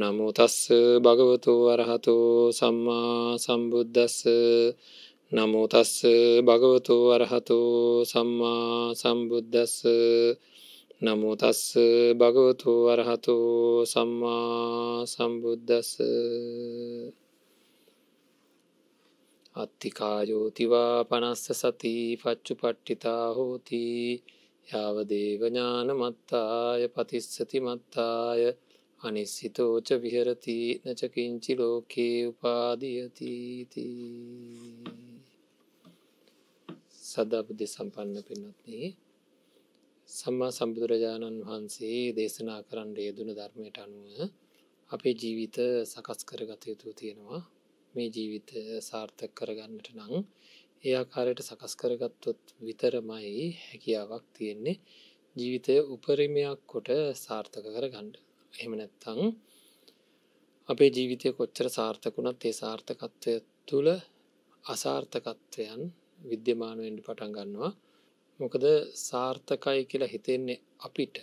නමුතස්ස භගවතු වරහතු සම්මා සම්බුද්ධස්ස නමුතස්ස භගවතු වරහතු සම්මා සම්බුද්ධස්ස නමුතස්ස භගවතු වරහතු සම්මා සම්බුද්ධස්ස අත්තිකායෝතිවා පනස්ස සති පච්චු පට්ටිතා හෝතිී යාවදේවඥාන මත්තාය පතිස්සති මත්තාය අනිස්සිතෝච විහරති නචකින්චි ලෝකේ උපාදියතීති සදාබුද්ධි සම්පන්න පින්වත්නි සම්මා සම්බුදුරජාණන් වහන්සේ දේශනා කරන්න යෙදුණු ධර්මයට අනුව අපේ ජීවිත සකස් කරගත යුතු තියෙනවා මේ ජීවිත සාර්ථක කරගන්නට නම් ඒ ආකාරයට සකස් කරගත්තොත් විතරමයි හැකියාවක් තියෙන්නේ ජීවිතය උපරිමයක් කොට සාර්ථක කරගන්න එහෙම නැත්තං අපේ ජීවිතය කොච්චර සාර්ථකුණත් ඒ සාර්ථකත්වය තුළ අසාර්ථකත්වයන් විද්‍යමානුවෙන්ඩ පටන් ගන්නවා මොකද සාර්ථකයි කියලා හිතෙන්නේ අපිට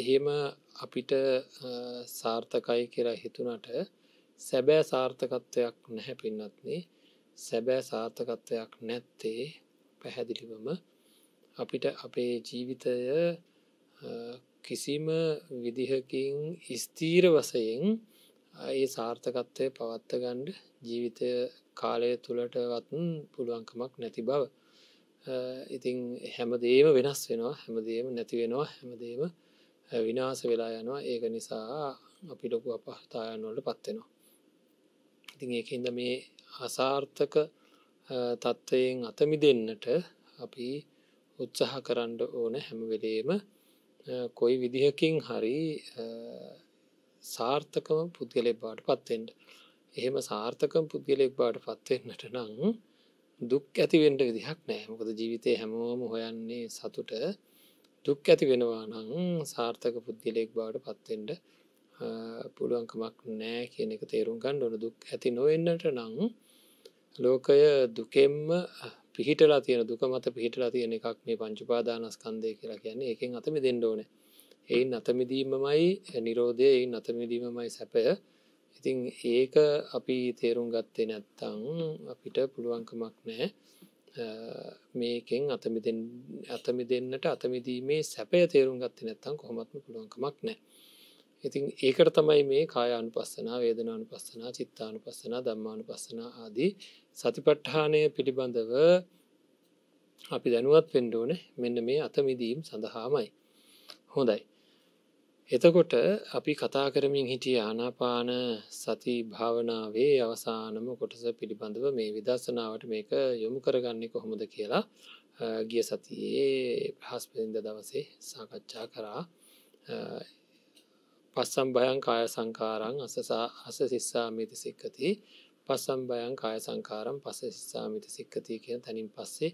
එහෙම අපිට සාර්ථකයි කියලා හිතුනට සැබෑ සාර්ථකත්වයක් නැහැ පින්නත්න සැබෑ සාර්ථකත්වයක් නැත්තේ පැහැදිලිවම අපිට අපේ ජීවිතය කිසිම විදිහකින් ස්තීර වසයෙන් ඒ සාර්ථකත්වය පවත්තගණ්ඩ ජීවිතය කාලය තුළටවත්න් පුළුවන්කමක් නැති බව ඉතිං හැමදේම වෙනස් වෙනවා හැමදේම නැතිවෙනවා හැමදේම විනාස වෙලා යනවා ඒක නිසා අපි ලොකු අපහතායන් වලට පත්වෙනවා ඉතිං ඒකහින්ද මේ අසාර්ථක තත්ත්වයෙන් අතමි දෙන්නට අපි උත්සාහ කරන්න ඕන හැමවෙලේම කොයි විදිහකින් හරි සාර්ථකම පුද්ගලෙක් බාට පත්වෙන්ට එහෙම සාර්ථකම් පුද්ගලෙක් බාට පත්වෙන්නට නං දුක් ඇතිවෙන්ට විදිහක් නෑ මොකද ජීවිතය හැමෝම හොයන්නේ සතුට දුක් ඇති වෙනවා නං සාර්ථක පුද්ගලෙක් බාට පත්වෙන්ට පුළුවන්කමක් නෑ කියන එක තේරුම් ගන්න ඕන දුක් ඇති නොවෙන්නට නං ලෝකය දුකෙම්ම පිහිටලා තියෙන දුක මත පිහිටලා තියෙන එකක් මේ පංචුපාදානස්කන්දය කියලා කියන්නේ එකෙන් අතමි දෙෙන්ඩෝන එයින් අතමිදීමමයි නිරෝධය එයින් අතමිදීමමයි සැපය ඉතිං ඒක අපි තේරුම් ගත්තේ නැත්තං අපිට පුළුවන්කමක් නෑ මේකෙන් අතමි අතමි දෙන්නට අතමිදීමේ සැපය තේරුම් ගත්තේ නැත්තං කොහොමත්ම පුළුවන්කමක් නෑ ඉතින් ඒකට තමයි මේ කායානු පස්සනා වේදනානු පස්සනා චිත්තානු පස්සනා දම්මානු පස්සනා ආදී සතිපට්ඨානය පිළිබඳව අපි දැනුවත් පෙන්ඩෝන මෙන්න මේ අතමිදීම් සඳහාමයි. හොඳයි. එතකොට අපි කතා කරමින් හිටිය ආනාපාන සති භාවනාවේ අවසානම කොටස පිළිබඳව මේ විදර්ශනාවට මේක යොමු කරගන්නේ කොහොමද කියලා ගිය සතියේ ප්‍රහස්පිරින්ද දවසේ සාකච්ඡා කරා පස්සම් භයන් කාය සංකාරං අසසා අස සිස්සාමිති සික්කති පස්සම් භයන් කාය සංකාරම් පස සිස්සාමිති සික්කති කියන තැනින් පස්සේ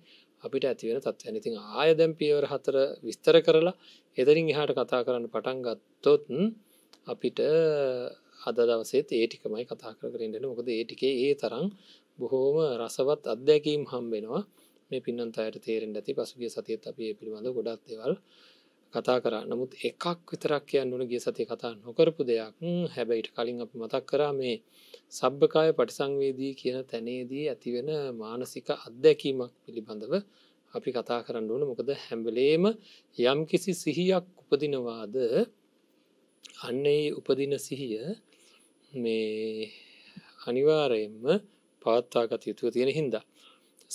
අපිට ඇතිවෙන තත්ත්වයන් ඉතින් ආයදැම් පියවර හතර විස්තර කරලා එතරින් එහාට කතා කරන්න පටන් ගත්තොත් අපිට අද දවසේත් ඒ ටිකමයි කතා කර කරෙන්ටෙන මොකද ඒ ටිකේ ඒ තරම් බොහෝම රසවත් අත්දැකීම් හම්බෙනවා මේ පින්නන්තයට තේරෙන් ඇති පසුගේ සතියත් අපේ පිළිබඳ ගොඩක් දෙවල් කතා කර නමුත් එකක් විතරක් කියන්න ඕන ගිය සති කතා නොකරපු දෙයක් හැබැයිට කලින් අපි මතක් කරා මේ සබ්භකාය පටිසංවේදී කියන තැනේදී ඇතිවෙන මානසික අත්දැකීමක් පිළිබඳව අපි කතා කරන්න ඕන මොකද හැම්බලේම යම් කිසි සිහියක් උපදිනවාද අන්නේ උපදින සිහිය මේ අනිවාරයෙන්ම පාත්තාගත යුතුව තියෙන හින්දා.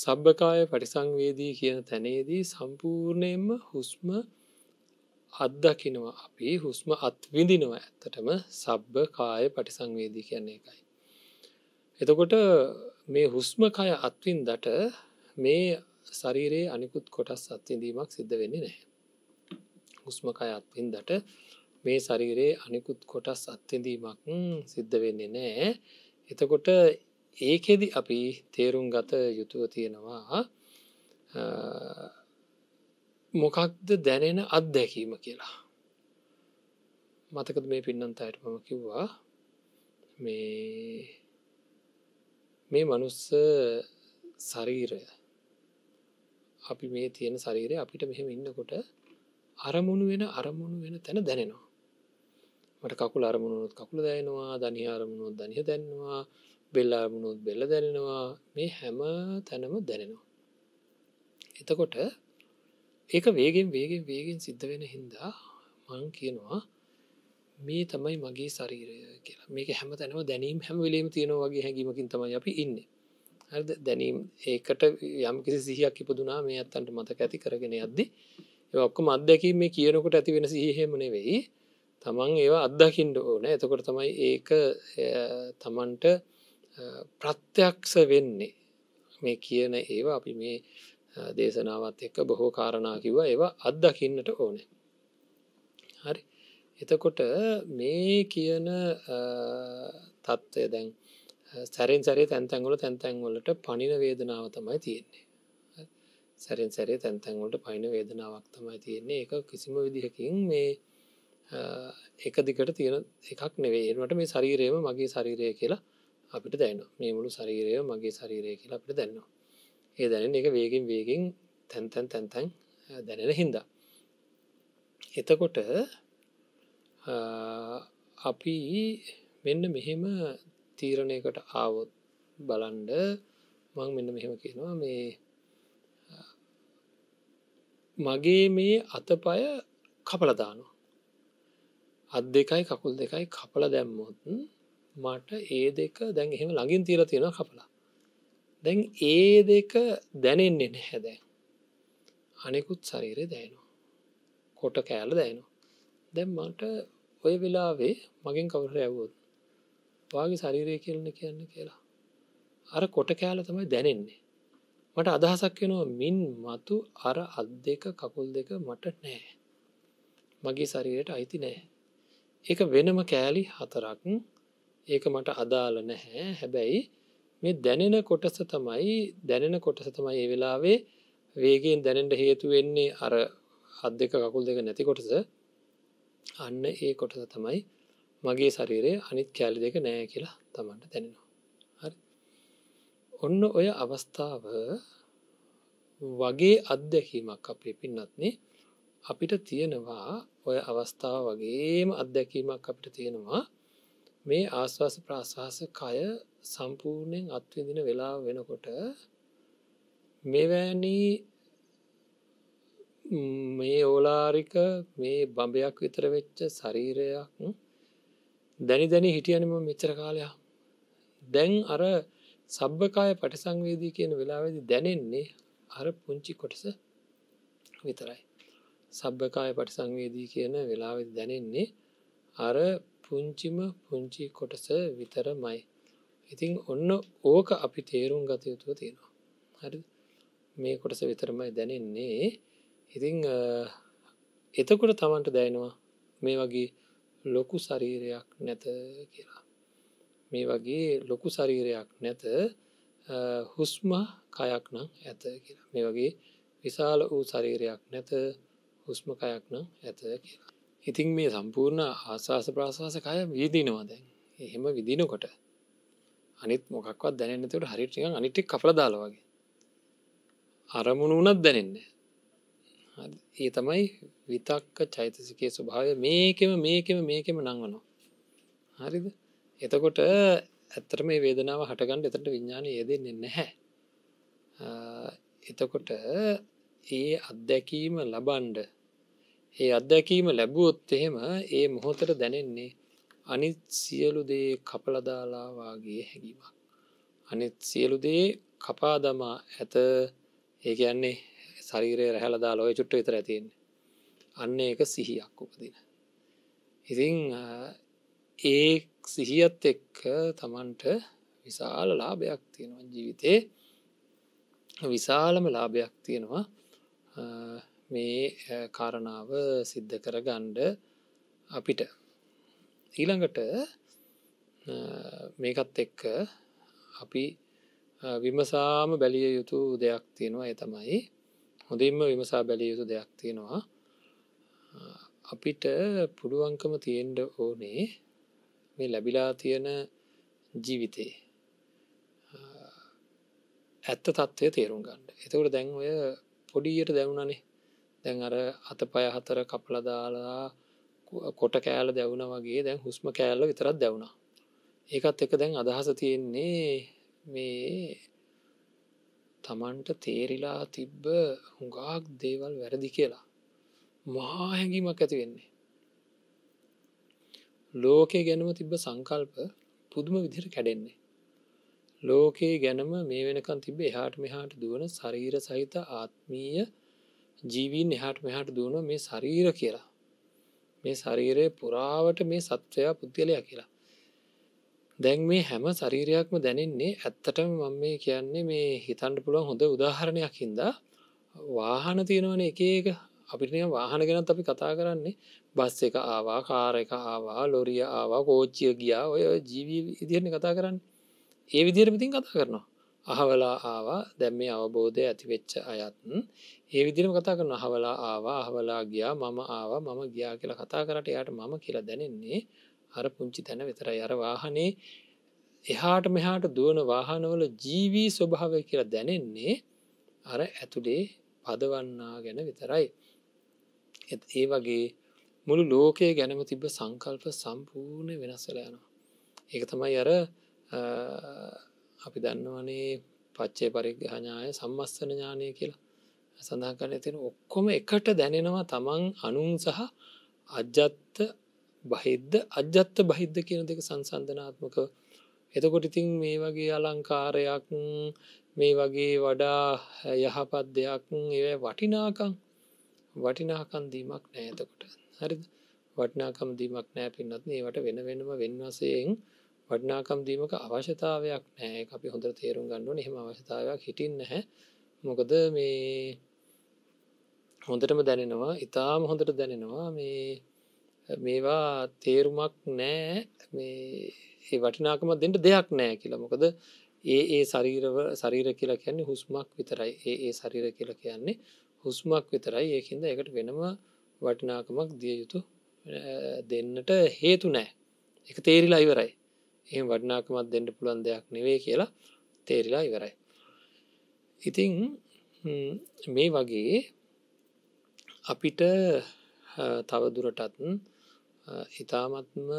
සබ්භකාය පටිසංවේදී කියන තැනේදී සම්පූර්ණයෙන්ම හුස්ම අත්දකිනවා අපි හුස්ම අත්විඳිනව ඇත්තටම සබ්බ කාය පටිසංවේදී කියන්නේ එකයි. එතකොට මේ හුස්මකය අත්වින්දට මේ ශරීරයේ අනිකුත් කොටස් අත්විඳීමක් සිද්ධ වෙන්නේ නැහැ. හුස්මකය අත්වින්දට මේ ශරීරයේ අනිකුත් කොටස් අත්විඳීමක් සිද්ධ වෙන්නේ නැහැ. එතකොට ඒකෙදි අපි තේරුම් ගත යුතුව තියෙනවා මොකක්ද දැනෙන අත්දැකීම කියලා. මතකද මේ පින්නන්ත අයටමම කිව්වා මේ මේ මනුස්ස සරීරය අපි මේ තියෙන සරීරය අපිට මෙහෙම ඉන්නකොට අරමුණු වෙන අරමුණු වෙන තැන දැනෙනවා. මට කකුල අරමුණුත් කකුල දැනවා ධනි අරමුණුත් ධනිය දැන්නවා බෙල්ල අරමුණුත් බෙල්ල දැනෙනවා මේ හැම තැනම දැනෙනවා. එතකොට ඒක වේගෙන් වේගෙන් වේගෙන් සිද්ධ වෙන හින්දා මං කියනවා මේ තමයි මගේ ශරීරය කියලා මේක හැම තැනම දැනීම් හැම වෙලේම තියෙනවාගේ හැඟීමකින් තමයි අපි ඉන්න හද දැනීම් ඒකට යම් කිසි සිහියක් ඉපදුනා මේ අත්තන්ට මතක ඇති කරගෙන අද්දි ඔක්කොම අත්දැකීම මේ කියනකොට ඇති වෙන සිහෙමන වෙයි තමන් ඒවා අත්දකිින්ට ඕන එතකොට තමයි ඒක තමන්ට ප්‍රත්‍යක්ෂ වෙන්නේ මේ කියන ඒවා අපි මේ දේශනාවත් එක්ක බොහෝ කාරණා කිව්ව ඒවා අත්දකින්නට ඕනේ. හරි. එතකොට මේ කියන තත්ත්වය දැන් සැරෙන් සැරේ තැන්තැන්වල තැන්තැන්වලට පනින වේදනාව තමයි තියෙන්නේ. සැරෙන් සැරේ තැන්තැන්වලට පයින වේදනාවක් තමයි තියෙන්නේ එක කිසිම විදිහකින් මේ එක දිකට තියෙන එකක් නෙවේ එනට මේ ශරීරයම මගේ ශරීරය කියලා අපිට දැන්න මේ මුළු ශරීරය මගේ ශරීරය කියලා අපිට දැන්නවා ඒ දැනෙන එක වේගෙන් වේගෙන් තැන්තැන් තැන්තැන් දැනෙන හින්දා. එතකොට අපි මෙන්න මෙහෙම තීරණයකට ආවොත් බලන්ඩ මං මෙන්න මෙහෙම කියනවා මේ මගේ මේ අතපය කපලදානවා අත් දෙකයි කකුල් දෙකයි කපල දැම්මොත් මට ඒ දෙක දැන් එහෙම ළඟින් තීර තියෙන කපලා දැන් ඒ දෙක දැනෙන්නේ නැහැ දැන්. අනෙකුත් ශරීරය දැනෙනවා. කොට කෑල්ල දැනෙනවා. දැන් මට ওই වෙලාවේ මගෙන් කවුරුහරි ඇහුවොත් "වාගේ ශරීරය කියලා කියන්න" කියලා. අර කොට කෑල්ල තමයි දැනෙන්නේ. මට අදහසක් වෙනවා මින් මතු අර අත් දෙක කකුල් දෙක මට නෑ. මගේ ශරීරයට අයිති නෑ. ඒක වෙනම කෑලි හතරක්. ඒක මට අදාළ නැහැ. හැබැයි මේ දැනෙන කොටස තමයි දැනෙන කොටස තමයි ඒ වෙලාවේ වේගෙන් දැනෙන්ට හේතු වෙන්නේ අර හත් දෙක කකුල් දෙක නැති කොටස අන්න ඒ කොටස තමයි මගේ ශරීරයේ අනිත් කෑලි දෙක නෑ කියලා තමන්ට දැනෙනවා. හරි. ඔන්න ඔය අවස්ථාව වගේ අත්දැකීමක් අපේ පින්නත්නේ අපිට තියෙනවා ඔය අවස්ථාව වගේම අත්දැකීමක් අපිට තියෙනවා මේ ආස්වාස ප්‍රාශ්වාස කය සම්පූර්ණයෙන් අත්විදින වෙලා වෙනකොට මෙවැනි මේ ඕලාරික මේ බඹයක් විතර වෙච්ච ශරීරයක් දැනි දැනි හිටියනම මෙච්චර කාලයක් දැන් අර සබ්බකාය පටිසංවේදී කියන වෙලාවේදී දැනෙන්නේ අර පුංචි කොටස විතරයි සබ්බකාය පටිසංවේදී කියන වෙලාවෙ දැනෙන්නේ අර පුංචිම පුංචි කොටස විතරමයි ඉතිං ඔන්න ඕක අපි තේරුම් ගත යුතුව තියෙනවා හරි මේ කොටස විතරමයි දැනෙන්නේ ඉතිං එතකොට තමන්ට දැනවා මේ වගේ ලොකු ශරීරයක් නැත කියලා මේ වගේ ලොකු ශරීරයක් නැත හුස්ම කයක් නම් ඇත කියලා මේ වගේ විශාල වූ ශරීරයක් නැත හුස්ම කයක් නම් ඇත කියලා ඉතිං මේ සම්පූර්ණ ආශාස ප්‍රාශාස කය විදිනවා දැන් එහෙම විදිනකොට අනිත් මොකක්වත් දැනෙන්න තුට හරිට නිකන් අනිටි කපල දාලා වගේ අරමුණු වුණත් දැනෙන්නේ ඒ තමයි විතක්ක චෛතසිකයේ ස්වභාවය මේකෙම මේකෙම මේකෙම නංවනවා හරිද එතකොට ඇත්තට මේ වේදනාව හටගන්න එතට විඤ්ඥාන යෙදෙන්නේ නැහැ එතකොට ඒ අත්දැකීම ලබන්ඩ ඒ අත්දැකීම ලැබුවොත් එහෙම ඒ මොහොතර දැනෙන්නේ අනිත් සියලු දේ කපලදාලාවාගේ හැකිීමක්. අනිත් සියලු දේ කපාදමා ඇත ඒකයන්නේ සරීරය රැහලදා ලොය චුට්ට විතර ඇතින් අන්න ඒක සිහියක් උපදින. ඉතිං ඒ සිහියත් එක්ක තමන්ට විශාල ලාභයක් තියෙනවා ජීවිතේ විශාලම ලාභයක් තියෙනවා මේ කාරණාව සිද්ධ කර ගණ්ඩ අපිට ඊළඟට මේකත් එක්ක අපි විමසාම බැලිය යුතු දෙයක් තියෙනවා එතමයි හොඳින්ම විමසා බැලිය යුතු දෙයක් තියෙනවා අපිට පුළුවන්කම තියෙන්ඩ ඕනේ මේ ලැබිලා තියෙන ජීවිතේ ඇත්ත තත්ත්වය තේරුම් ගන්න එතකට දැන් ඔය පොඩියට දැවුණනේ දැන් අර අත පය හතර කපල දාලා කොට කෑල දැවුණ වගේ දැන් හුස්ම කෑල්ල විතරත් දැවුණා ඒකත් එක දැන් අදහස තියෙන්නේ මේ තමන්ට තේරිලා තිබ්බ හුඟාක් දේවල් වැරදි කියලා මහා හැඟීමක් ඇති වෙන්නේ ලෝකය ගැනම තිබ්බ සංකල්ප පුදුම විදිර කැඩෙන්නේ ලෝකයේ ගැනම මේ වෙනකන් තිබ එහාට මෙහාට දුවන ශරීර සහිත ආත්මීය ජීවීන් එහාට මෙහාට දුවන මේ ශරීර කියලා මේ ශරීරය පුරාවට මේ සත්වයා පුද්ගලයා කියලා. දැන් මේ හැම ශරීරයක්ම දැනෙන්නේ ඇත්තටම මම මේ කියන්නේ මේ හිතන්න පුළුවන් හොඳ උදාහරණයක් හින්දා වාහන තියෙනවනේ එක එක අපිට නිකන් වාහන ගැනත් අපි කතා කරන්නේ බස් එක ආවා කාර් එක ආවා ලොරිය ආවා කෝච්චිය ගියා ඔය ජීවි විදිහටනේ කතා කරන්නේ ඒ විදිහටම ඉතින් කතා කරනවා අහවලා ආවා දැන් මේ අවබෝධය ඇතිවෙච්ච අයත් ඒ විදිහම කතා කරන අහවලා ආවා අහවලා ගියා මම ආවා මම ගියා කියලා කතා කරාට එයාට මම කියලා දැනෙන්නේ අර පුංචි තැන විතරයි අර වාහනේ එහාට මෙහාට දුවන වාහනවල ජීවී ස්වභාවය කියලා දැනෙන්නේ අර ඇතුලේ පදවන්නා ගැන විතරයි ඒ වගේ මුළු ලෝකය ගැනම තිබ සංකල්ප සම්පූර්ණය වෙනස්සල යනවා. ඒක තමයි අර අපි දන්නවනේ පච්චේ පරිග්‍රහඥාය සම්මස්සන ඥානය කියලා සඳහන් කරන තින ඔක්කොම එකට දැනෙනවා තමන් අනුන් සහ අජත්ත බහිද්ද අජත්ත බහිද්ද කියන දෙක සංසන්ධනාත්මක එතකොට ඉතින් මේ වගේ අලංකාරයක් මේ වගේ වඩා යහපත් දෙයක් ඒ වටිනාකං වටිනාකන් දීමක් නෑතකොට හරි වටිනාකම් දීමක් නෑ පින්නත් ඒවට වෙන වෙනම වෙන්වසයෙන් වඩනාකම් දීමක අවශ්‍යතාවයක් නෑ අපි හොඳර තේරුම් ගන්නුවන එහෙම අවශ්‍යතාවයක් හිටින්න හැ මොකද මේ හොඳටම දැනෙනවා ඉතාම හොඳට දැනෙනවා මේ මේවා තේරුමක් නෑ මේ ඒ වටිනාකම දෙට දෙයක් නෑ කියලා මොකද ඒ ඒ සරීරව සරීර කියලා කියන්නේ හුස්මක් විතරයි ඒ ඒ සරීර කියලා කියන්නේ හුස්මක් විතරයි ඒහින්ද එකට වෙනම වටිනාකමක් දිය යුතු දෙන්නට හේතු නෑ එක තේරිලා ඉවරයි එහම වඩනාකමත් දෙන්න පුළුවන් දෙයක් නෙවේ කියලා තේරිලා ඉවරයි. ඉතිං මේ වගේ අපිට තවදුරටත් ඉතාමත්ම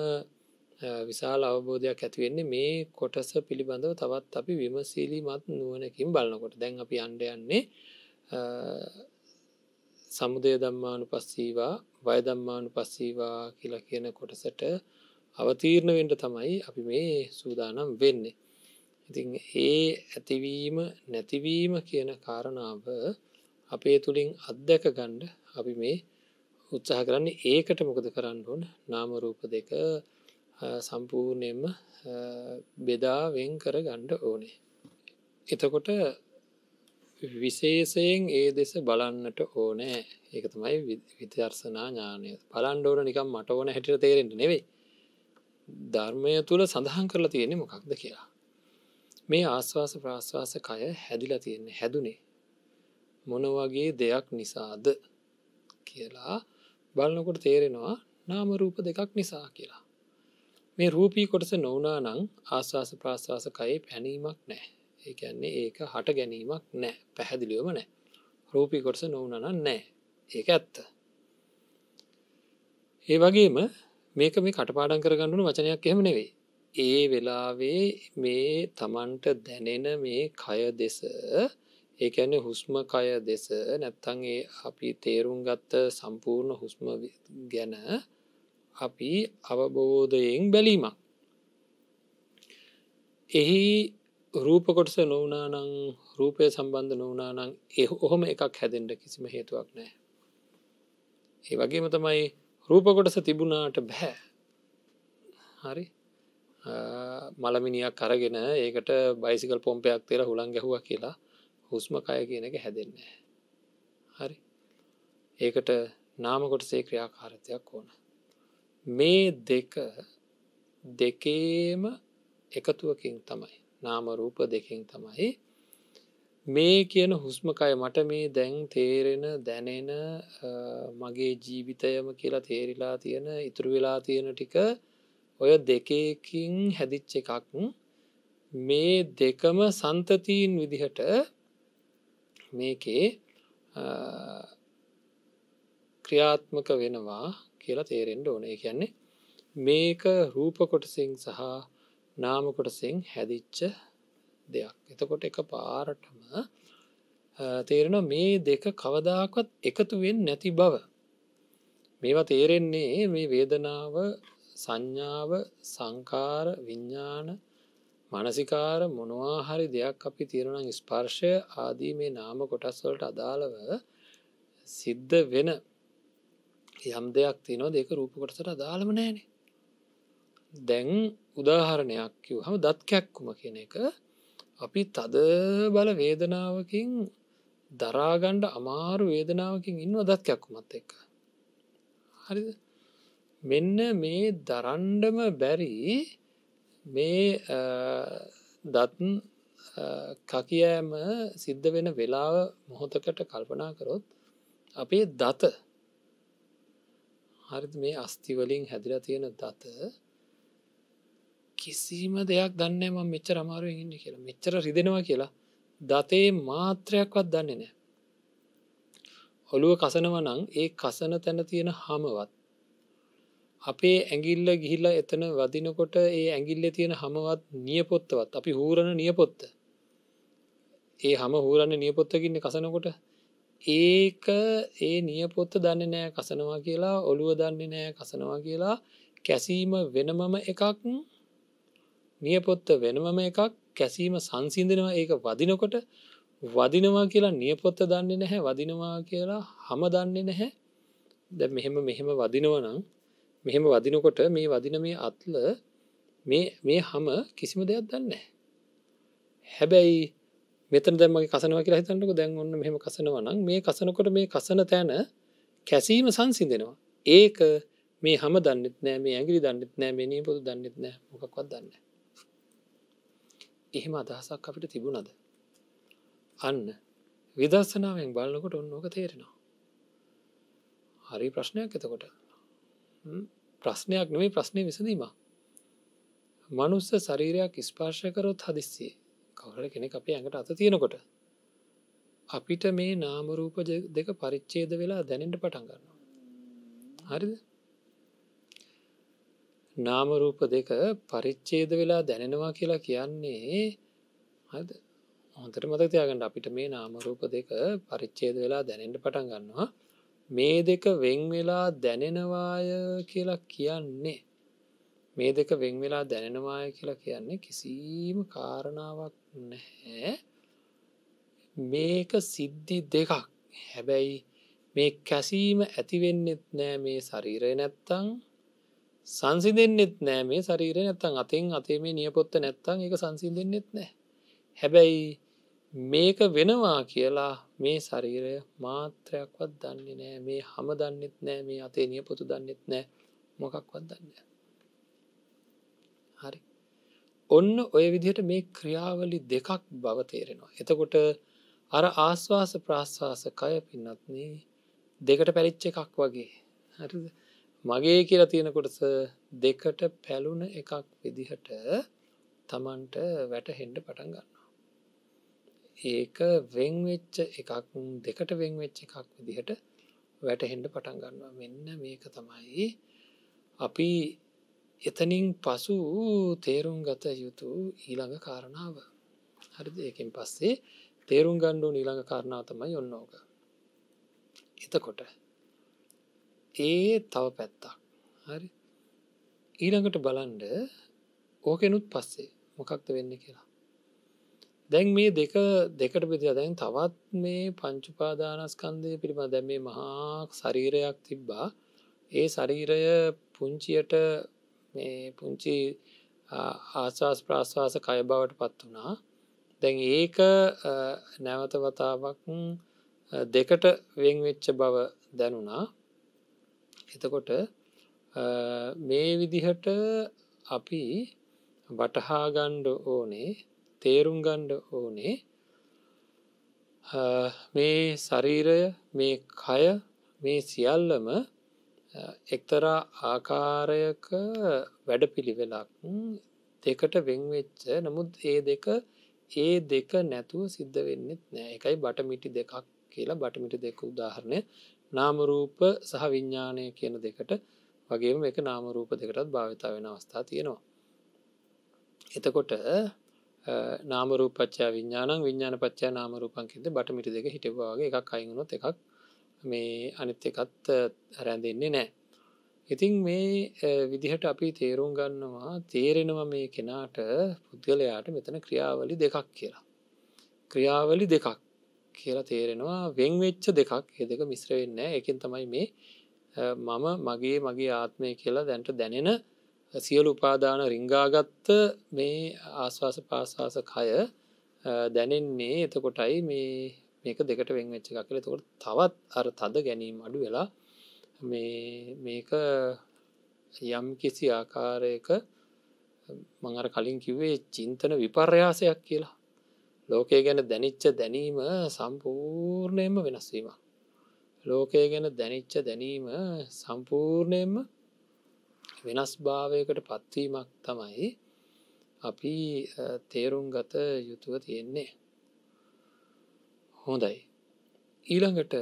විශාල අවබෝධයක් ඇතිවෙන්නේ මේ කොටස පිළිබඳව තවත් අපි විමසීලිමත් නුවනකින් බලන්නකොට දැන් අපි අන්ඩ යන්නේ සමුදය දම්මානු පස්සීවා වයදම්මානු පස්සීවා කියලා කියන කොටසට අවතීර්ණවෙන්ට තමයි අපි මේ සූදානම් වෙන්නේ. ඉතින් ඒ ඇතිවීම නැතිවීම කියන කාරණාව අපේ තුළින් අත්දැක ගණ්ඩ අපි මේ උත්සාහ කරන්නේ ඒකට මොකද කරන්න ඕන නාමරූප දෙක සම්පූර්ණයෙන්ම බෙදාවෙන් කර ගණ්ඩ ඕනේ. එතකොට විශේෂයෙන් ඒ දෙස බලන්නට ඕනෑ ඒක තමයි විදර්ශනා ඥානය බලන්ඩෝන නිකම් මට ඕන හැටිට තේරෙන්ට නෙවෙයි ධර්මය තුළ සඳහන් කරලා තියෙනෙ මොකක්ද කියලා. මේ ආස්වාස ප්‍රාශ්වාස කය හැදිලා තියෙන්නේ හැදුනේ. මොනවගේ දෙයක් නිසාද කියලා බලනකොට තේරෙනවා නාමරූප දෙකක් නිසා කියලා. මේ රූපී කොටස නොවනා නං ආශවාස ප්‍රාශ්වාස කයේ පැනීමක් නෑ ඒකන්නේ ඒක හට ගැනීමක් නෑ පැහැදිලිවම නෑ රූපී කොටස නොවනන නෑ ඒක ඇත්ත. ඒ වගේම මේක මේ කටපාඩන් කරගන්නුන වචනයක් එහෙම නෙවෙයි. ඒ වෙලාවේ මේ තමන්ට දැනෙන මේ කය දෙස ඒකැන හුස්ම කය දෙස නැත්තන් ඒ අපි තේරුම් ගත්ත සම්පූර්ණ හුස්ම ගැන අපි අවබෝධයෙන් බැලීමක්. එහි රූපකොටස නොවනානං රූපය සම්බන්ධ නොවනානං එහ ඔහොම එකක් හැදෙන්ට කිසිම හේතුවක් නෑ. ඒ වගේම තමයි රූපකොටස තිබුණාට බැහැ හරි මළමිනියක් කරගෙන ඒකට බයිසිකල් පොම්පයක් තෙර හුළන් ගැහුව කියලා හුස්ම කය කියන එක හැදෙන්නේ හරි ඒකට නාමකොටසේ ක්‍රියාකාරතයක් ඕන මේ දෙක දෙකේම එකතුවකින් තමයි නාමරූප දෙකින් තමයි මේ කියන හුස්මකය මට මේ දැන් තේරෙන දැනෙන මගේ ජීවිතයම කියලා තේරිලා තියෙන ඉතුරු වෙලා තියෙන ටික ඔය දෙකකින් හැදිච්ච එකක් මේ දෙකම සන්තතීන් විදිහට මේකේ ක්‍රියාත්මක වෙනවා කියලා තේරෙන්ට ඕන කියන්නේ මේක රූපකොටසිං සහ නාමකොටසිං හැදිච්ච දෙයක්. එතකොට එක පාරටම තේරෙන මේ දෙක කවදාකවත් එකතුවෙන් නැති බව. මේවා තේරෙන්නේ මේ වේදනාව සංඥාව සංකාර විඤ්ඥාන මනසිකාර මොනවාහරි දෙයක් අපි තීරණං ස්පර්ශය ආදී මේ නාම කොටස්වලට අදාළව සිද්ධ වෙන යම් දෙයක් තිනෝ දෙක රූප කොටසට අදාළම නෑනේ. දැන් උදාහරණයක් කිව් හම දත් කැක්කුම කියන එක අපි තද බල වේදනාවකින් දරාගණ්ඩ අමාරු වේදනාවකින් ඉන්න දත්කයක්කුමත් එක්ක. හරි මෙන්න මේ දරන්ඩම බැරි මේ දත්න් කකියෑම සිද්ධ වෙන වෙලාව මොහොතකට කල්පනා කරොත් අපේ දත හරි මේ අස්තිවලින් හැදිලා තියෙන දත කිසිම දෙයක් දන්න ම මෙච්චර අමාරුවෙන් ඉන්න කියලා මෙච්චර රිදෙනවා කියලා දතේ මාත්‍රයක්වත් දන්නේ නෑ. ඔළුව කසනවනං ඒ කසන තැන තියෙන හමවත්. අපේ ඇගිල්ල ගිහිල්ල එතන වදිනකොට ඒ ඇගිල්ල තියෙන හමවත් නියපොත්තවත් අපි හූරණ නියපොත්ත. ඒ හම හූරන්න නියපොත්තකින්න කසනකොට ඒක ඒ නියපොත්ත දන්න නෑ කසනවා කියලා ඔළුව දන්නේ නෑ කසනවා කියලා කැසීම වෙනමම එකක් නියපොත්ත වෙනවම එකක් කැසීම සංසිඳනවා ඒක වදිනකොට වදිනවා කියලා නියපොත්ත දන්නේ නැහැ වදිනවා කියලා හම දන්නේ නැහැ දැ මෙහෙම මෙහෙම වදිනවනම් මෙහෙම වදිනකොට මේ වදින මේ අත්ල මේ හම කිසිම දෙයක් දන්නේ හැබැයි මෙතන දැමගේ කසනවා කියලා හිතන්නක දැන් ඔන්න මෙහෙම කසනවනම් මේ කසනකොට මේ කසන තැන කැසීම සංසිඳෙනවා ඒක මේ හම දන්නෙත් නෑ මේ ඇගිරි දන්නෙත් නෑ මේ නියපොතු දන්නෙත් නෑ මොකක්වත් දන්නේ එහෙම අදහසක් අපිට තිබුණද. අන්න විදර්ශනාවෙන් බලන්නකොට ඔන්නෝක තේරෙනවා. හරි ප්‍රශ්නයක් එතකොට ප්‍රශ්නයක් නෙවේ ප්‍රශ්නය විසඳීම. මනුස්ස ශරීරයක් ස්පාර්ශකරොත් හදිස්සේ කවර කෙනෙක් අපේ ඇඟට අත තියෙනකොට. අපිට මේ නාමරූප දෙක පරිච්චේද වෙලා දැනෙන්ට පටන් ගන්නවා. හරිද? නාම රූප දෙක පරිච්ඡේද වෙලා දැනෙනවා කියලා කියන්නේ හරිද? හොඳට මතක තියාගන්න අපිට මේ නාම රූප දෙක පරිච්ඡේද වෙලා දැනෙන්න පටන් ගන්නවා. මේ දෙක වෙන් වෙලා දැනෙනවාය කියලා කියන්නේ මේ දෙක වෙන් වෙලා දැනෙනවාය කියලා කියන්නේ කිසිම කාරණාවක් නැහැ. මේක සිද්ධි දෙකක්. හැබැයි මේ කැසීම ඇති වෙන්නෙත් නෑ මේ ශරීරය නැත්තම් සංසිදෙන්න්නෙත් නෑ මේ ශරීරය නැත්තන් අතින් අතේ මේ නියපොත්ත නැත්තං එක සංසිදෙන්න්නෙත් නෑ. හැබැයි මේක වෙනවා කියලා මේ ශරීරය මාත්‍රයක්වත් දන්නේ නෑ මේ හම දන්නෙත් නෑ මේ අතේ නියපොතු දන්නෙත් නෑ මොකක්වත් දන්න. හරි. ඔන්න ඔය විදිහට මේ ක්‍රියාවලි දෙකක් බවතේරෙනවා. එතකොට අර ආස්වාස ප්‍රාශ්වාස කය පින්නත්න දෙකට පැරිච්ච එකක් වගේ හරිද. මගේ කියලා තියෙන කොටස දෙකට පැලුන එකක් විදිහට තමන්ට වැටහෙන්ඩ පටන් ගන්නවා. ඒක වෙංවෙච්ච එකක් දෙකට වෙංවෙච්ච එකක් විදිහට වැටහෙන්ඩ පටන් ගන්නවා මෙන්න මේක තමයි අපි එතනින් පසු තේරුම් ගත යුතු ඊළඟ කාරණාව හරිද ඒකින් පස්සේ තේරුම් ගණ්ඩු නීළඟ කාරණාව තමයි ඔන්නෝක එතකොට ඒ තව පැත්තක් හරි ඊළඟට බලන්ඩ ඕකෙනුත් පස්සේ මොකක්ද වෙන්න කියලා දැන් මේ දෙක දෙකට බෙදලා දැන් තවත් මේ පංචුපාදානස්කන්දය පිළිබඳ දැ මේ මහා ශරීරයක් තිබ්බා ඒ ශරීරය පුංචියට මේ පුංචි ආශවාස් ප්‍රාශ්වාස කය බවට පත් වනා දැන් ඒක නැවත වතාවක් දෙකට වෙන්වෙච්ච බව දැනුනා එතකොට මේ විදිහට අපි වටහාගණ්ඩ ඕනේ තේරුම් ගණ්ඩ ඕනේ මේ ශරීරය මේ කය මේ සියල්ලම එක්තරා ආකාරයක වැඩපිළිවෙලක් දෙකට වෙන්වෙච්ච නමුත් ඒ දෙක ඒ දෙක නැතුව සිද්ධ වෙන්නෙත් නෑ එකයි බටමිටි දෙකක් කියලා බටමිටි දෙක උදාහරණය නාමරූප සහ විඤ්ඥානය කියන දෙකට වගේම එක නාමරූප දෙකටත් භාවිතා වෙන අවස්ථා තියෙනවා. එතකොට නාමරූපච්චා විඤ්ඥාන විඤ්ඥාන පච්චා නාමරූපන්කිද බටමිට දෙක හිටවාගේ එකක් අයිගුණොත් එකක් මේ අනිත් එකත් රැඳෙන්නේ නෑ. ඉතින් මේ විදිහට අපි තේරුම් ගන්නවා තේරෙනවා මේ කෙනාට පුද්ගලයාට මෙතන ක්‍රියාවලි දෙකක් කියලා. ක්‍රියාවලි දෙකක් කියලා තේරෙනවා වෙන්වෙච්ච දෙකක් හෙ දෙක මිශ්‍ර වෙන්න එකින් තමයි මේ මම මගේ මගේ ආත්මය කියලා දැන්ට දැනෙන සියලු උපාදාන රිංගාගත්ත මේ ආශවාස පාශවාස කය දැනෙන්නේ එතකොටයි මේ මේක දෙකට වෙන්වෙච්ච එකක් කියල තකොට තවත් අර තද ගැනීම අඩු වෙලා මේක යම් කිසි ආකාරයක මංර කලින් කිවේ චින්තන විපර්යාසයක් කියලා ලෝකය ගැන දැනිච්ච දැනීම සම්පූර්ණයෙන්ම වෙනස්වීම. ලෝකය ගැන දැනිච්ච දැනීම සම්පූර්ණයෙන්ම වෙනස් භාවයකට පත්වීමක් තමයි අපි තේරුම් ගත යුතුව තියෙන්නේ. හොඳයි. ඊළඟට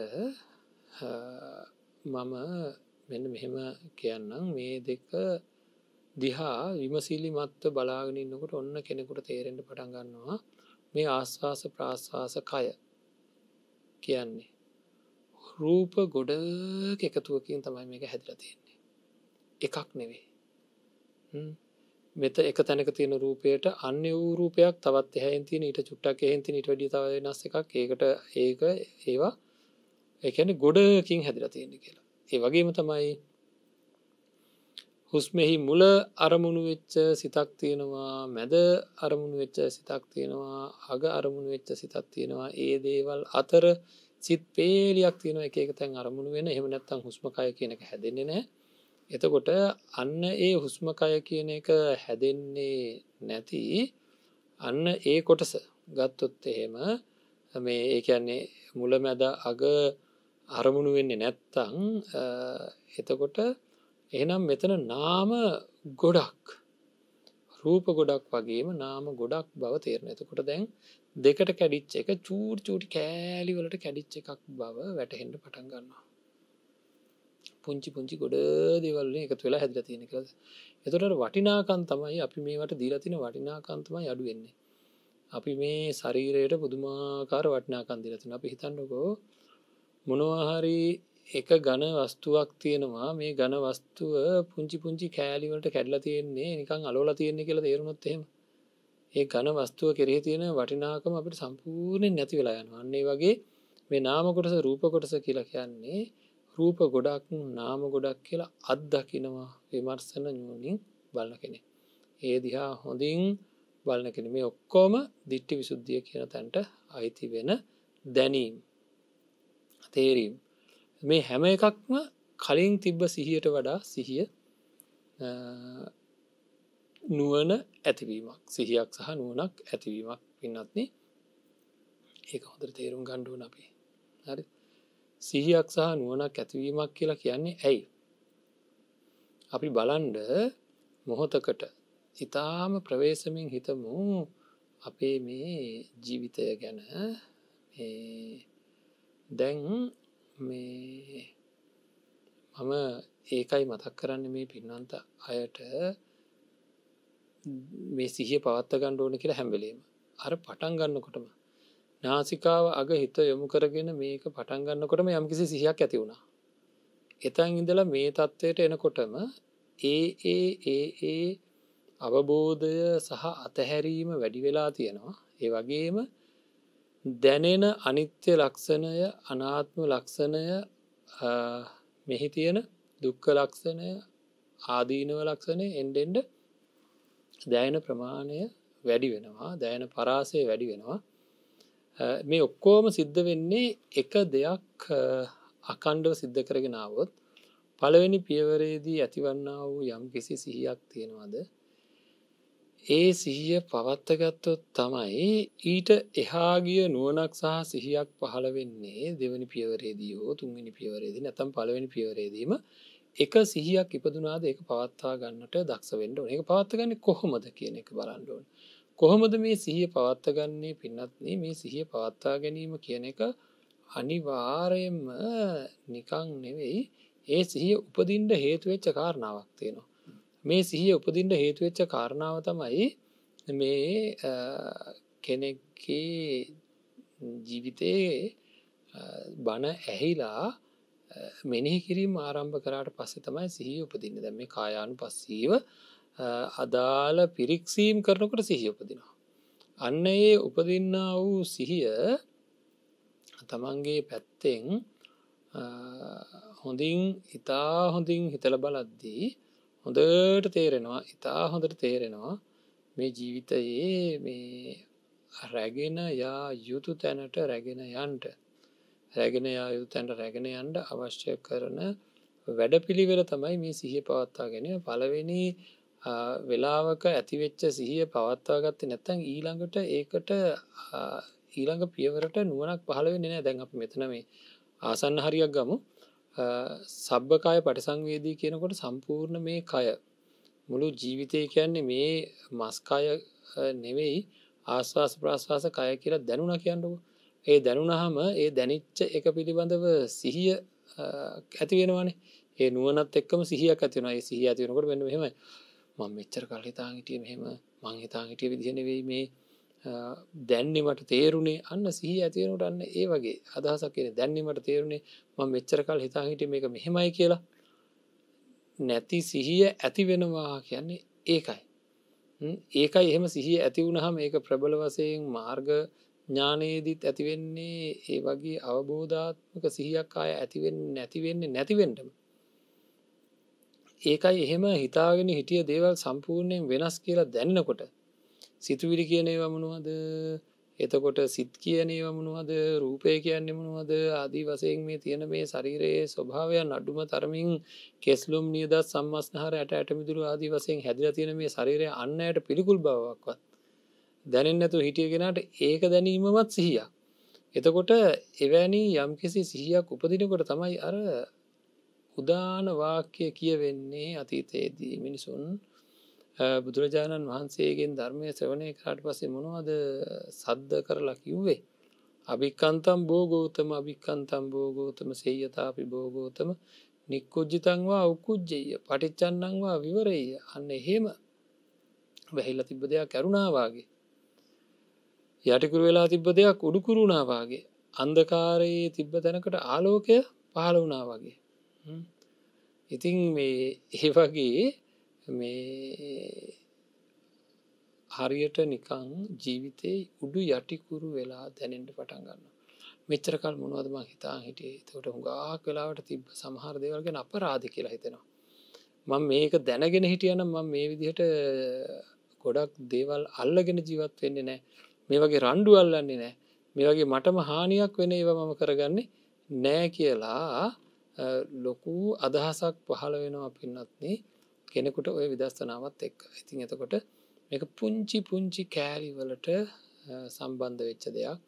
මම මෙන්න මෙහෙම කියන්නම් මේ දෙක දිහා විමසිලිමත්ව බලාගෙනන්නකොට ඔන්න කෙනෙකුට තේරෙන්ට පටන් ගන්නවා මේ ආස්වාස ප්‍රාශ්වාස කය කියන්නේ. රූප ගොඩ එකතුවකින් තමයි මේක හැදිල තියෙන්නේ. එකක් නෙවේ. මෙත එක තැනක තියෙන රූපයට අන්න වූ රූපයක් තවත් එහැන් තින ඊට චුට්ටක් එහෙන්ති ඉට වැඩි තව වෙනස් එකක් ඒකට ඒක ඒවා එකන ගොඩකින් හැදිල තියෙන කියලා. ඒ වගේම තමයි හුස්මෙහි මුල අරමුණු වෙච්ච සිතක් තියෙනවා මැද අරමුණු වෙච්ච සිතක් තියෙනවා අග අරමුණු වෙච්ච සිතක් තියෙනවා ඒ දේවල් අතර සිත් පේලියක් තියෙන එක තැන් අරමුණු වෙන එහෙම නැත්තම් හුස්මකය කියන එක හැදෙන්නේ නෑ එතකොට අන්න ඒ හුස්මකය කියන එක හැදෙන්නේ නැති අන්න ඒ කොටස ගත්තොත් එහෙම මේ ඒ කියන්නේ මුල මැද අග අරමුණු වෙන්නේ නැත්තං එතකොට එහෙනම් මෙතන නාම ගොඩක් රූප ගොඩක් වගේම නාම ගොඩක් බව තේරණ එතකොට දැන් දෙකට කැඩිච් එක චූර් චූටි කෑලිවලට කැඩිච් එකක් බව වැටහෙන්ට පටන් ගන්නවා පුංචි පුංචි ගොඩ දෙවල්ල එක තුවෙලා හැදර තියෙන කළ එතොට වටිනාකන් තමයි අපි මේවට දීරතින වටිනාකන්තමයි අඩු වෙන්නේ අපි මේ ශරීරයට පුදුමාකාර වටිනාකන් දිරතින අපි හිතන්නකෝ මොනවාහරි එක ඝන වස්තුවක් තියෙනවා මේ ඝන වස්තුව පුංචි පුංචි කෑලිවලට කැඩලා තියෙන්නේ නිකන් අලෝලා තියෙන්නේ කියලා තේරුණොත් එහෙම ඒ ඝන වස්තුව කෙරෙහි තියෙන වටිනාකම අපිට සම්පූර්ණයෙන් නැති වෙලා යනවා. අන්න ඒ වගේ මේ නාම කොටස රූප කොටස කියලා කියන්නේ රූප ගොඩක් නාම ගොඩක් කියලා අත්දකිනවා විමර්ශන නුවණින් බලන කෙනෙක්. ඒ දිහා හොඳින් බලන කෙනෙක්. මේ ඔක්කොම දිට්ඨි විසුද්ධිය කියන තැනට අයිති වෙන දැනීම. තේරීම. මේ හැම එකක්ම කලින් තිබ්බ සිහියට වඩා සිහිය නුවන ඇතිවීමක් සිහියක් සහ නුවනක් ඇතිවීමක් පින්නත්න ඒක හොදර තේරුම් ගණ්ඩුවන අපි හරි සිහියක් සහ නුවනක් ඇතිවීමක් කියලා කියන්නේ ඇයි අපි බලන්ඩ මොහොතකට ඉතාම ප්‍රවේශමින් හිතමු අපේ මේ ජීවිතය ගැන දැන් මේ මම ඒකයි මතක් කරන්න මේ පින්නන්ත අයට මේ සිහිය පවත්ත ගණ්ඩ ඕන කියලා හැම්බලීම අර පටන් ගන්නකොටම නාසිකාව අග හිත යොමු කරගෙන මේක පටන් ගන්නකොටම යම්කිසි සිහියක් ඇති වුණා එතන් ඉඳලා මේ තත්ත්වයට එනකොටම ඒ ඒ ඒ ඒ අවබෝධය සහ අතහැරීම වැඩි වෙලා තියෙනවා ඒ වගේම දැනෙන අනිත්‍ය ලක්ෂණය අනාත්ම ලක්ෂණය මෙහි තියෙන දුක්ක ලක්ෂණය ආදීනව ලක්ෂණය එන්ඩෙන්ඩ දැයන ප්‍රමාණය වැඩි වෙනවා දැයන පරාසය වැඩි වෙනවා මේ ඔක්කෝම සිද්ධ වෙන්නේ එක දෙයක් අකණ්ඩව සිද්ධ කරගෙනාවොත් පළවෙනි පියවරේදී ඇතිවන්නා වූ යම් කිසි සිහියක් තියෙනවාද ඒ සිහිය පවත්තගත්තොත් තමයි ඊට එහාගිය නුවනක් සහ සිහියක් පහළ වෙන්නේ දෙවනි පියවරේදී හෝ තුන්වෙනි පියවරේදී නැතම් පළවෙනි පියවරේදීම එක සිහියක් ඉපදුනාද ඒක පවත්තා ගන්නට දක්ෂවෙන්ඩ ඕන එක පවත්තගන්න කොහොමද කියන එක බලන්ඩෝන්. කොහොමද මේ සිහිය පවත්තගන්නේ පින්නත්න මේ සිහිය පවත්තා ගැනීම කියන එක අනිවාරයෙන්ම නිකං නෙවෙයි ඒ සිහිය උපදින්ට හේතුවෙච්ච කාරණාවක් තියෙනවා. මේ සිහිය උපදින්ට හේතුවෙච්ච කාරණාව තමයි මේ කෙනෙක්ගේ ජීවිතයේ බණ ඇහිලා මෙනෙහි කිරීම ආරම්භ කරාට පස්සේ තමයි සිහිය උපදින්න දැම මේ කායානු පස්සීව අදාළ පිරික්සීම් කරනකට සිහිය උපදිනවා. අන්න ඒ උපදින්න වූ සිහිය තමන්ගේ පැත්තෙන් හොඳින් ඉතා හොඳින් හිතල බලද්දී හොඳට තේරෙනවා ඉතා හොඳට තේරෙනවා මේ ජීවිතයේ මේ රැගෙන යා යුතු තැනට රැගෙන යන්ට රැගෙන යා යුතු තැන්ට රැගෙන යන්ට අවශ්‍ය කරන වැඩපිළිවෙල තමයි මේ සිහිය පවත්වාගෙන පළවෙනි වෙලාවක ඇතිවෙච්ච සිහිය පවත්වා ගත්ත නැත්තැන් ඊළඟට ඒකට ඊළඟ පියවරට නුවනක් පහළවෙන්නේ නෑ දැන් අප මෙතන මේ ආසන්න හරියක් ගමු සබ්බකාය පටිසංවේදී කියනකොට සම්පූර්ණ මේ කය මුළු ජීවිතය කියන්නේ මේ මස්කාය නෙවෙයි ආශවාස ප්‍රශ්වාස කය කියලා දැනුන කියන්නක ඒ දැනුනහම ඒ දැනිච්ච එක පිළිබඳව සිහිය ඇතිවෙනවානේ ඒ නුවනත් එක්කම සිහියක් ඇතිවන ඒ සිහිය ඇතිවෙනකොට මෙන්න මෙහෙම මං මෙච්චර කල් හිතාන් හිටිය මෙහෙම මං හිතාන් හිටිය විදිහනෙවෙයි මේ දැන්නීමට තේරුණේ අන්න සහ ඇතිරුට අන්න ඒ වගේ අදහසක් කියන දැන්නීමට තේරුණේ ම මෙච්චර කල් හිතා හිට මේක මෙහෙමයි කියලා නැති සිහිය ඇති වෙනවා කියන්නේ ඒකයි ඒකයි එහෙම සිහිය ඇති වුණහම ඒක ප්‍රබල වසයෙන් මාර්ග ඥානයේදීත් ඇතිවෙන්නේ ඒ වගේ අවබෝධාත්මක සිහියක් අය ඇතිවෙන්න නැතිවෙන්නේ නැතිවෙන්ටම ඒකයි එහෙම හිතාගෙන හිටිය දේවල් සම්පූර්ණයෙන් වෙනස් කියලා දැන්නකොට සිතුවිලි කියන ඒවමනුවද එතකොට සිත් කියන ඒවමනුවද රූපය කියන්නේ මනුවද ආදී වසයෙන් මේ තියෙන මේ ශරීරයේ ස්වභාවයන් අඩුම තරමින් කෙස්ලුම් නියද සම්මස්නහර ඇට ඇටමිදුරු ආදී වසයෙන් හැදිල තියෙන මේ ශරීරය අන්නයට පිළිකුල් බවක්වත් දැනෙන්නතු හිටියගෙනට ඒක දැනීමමත් සිහියක් එතකොට එවැනි යම්කිසි සිහියක් උපදිනකොට තමයි අර උදාන වාක්‍ය කියවෙන්නේ අතීතයේදී මිනිසුන් බුදුරජාණන් වහන්සේගෙන් ධර්මය ශ්‍රවණය කරාට පසේ මොනවද සද්ධ කරලා කිව්වේ. අභික්කන්තම් බෝගෝතම අභික්කන්තම් බෝගෝතම සේයතාපි බෝගෝතම නික්කුජ්ජිතංවා උකුජ්ජෙය පටිච්චන්නංවා විවරෙය අන්න එහෙම වැහිල්ල තිබ්බ දෙයක් ඇරුණාවාගේ. යටිකුරු වෙලා තිබ්බ දෙයක් උඩුකුරුණාවාගේ අන්දකාරයේ තිබ්බ තැනකට ආලෝකය පහළ වුණා වගේ. ඉතින් මේ ඒ වගේ මේ හරියට නිකං ජීවිතේ උඩු යටිකුරු වෙලා දැනෙන්ට පටන් ගන්න. මෙච්චරකල් මොනවදම හිතා හිටිය තකට හුඟක් වෙලාවට තිබ සමහර දෙවල්ගෙන අප රාධ කියලා හිතෙනවා. මං මේක දැනගෙන හිටියන ම මේ විදිහට ගොඩක් දේවල් අල්ලගෙන ජීවත් වෙන්නේ නෑ මේ වගේ රණ්ඩු අල්ලන්නේ නෑ මේ වගේ මටම හානියක් වෙන ඒව මම කරගන්නේ නෑ කියලා ලොකු අදහසක් පහළ වෙනවා පින්නත්න්නේ කෙනෙකුට ඔය විදස්ථනාවත් එක් ඉතින් එතකොට එක පුංචි පුංචි කෑලිවලට සම්බන්ධ වෙච්ච දෙයක්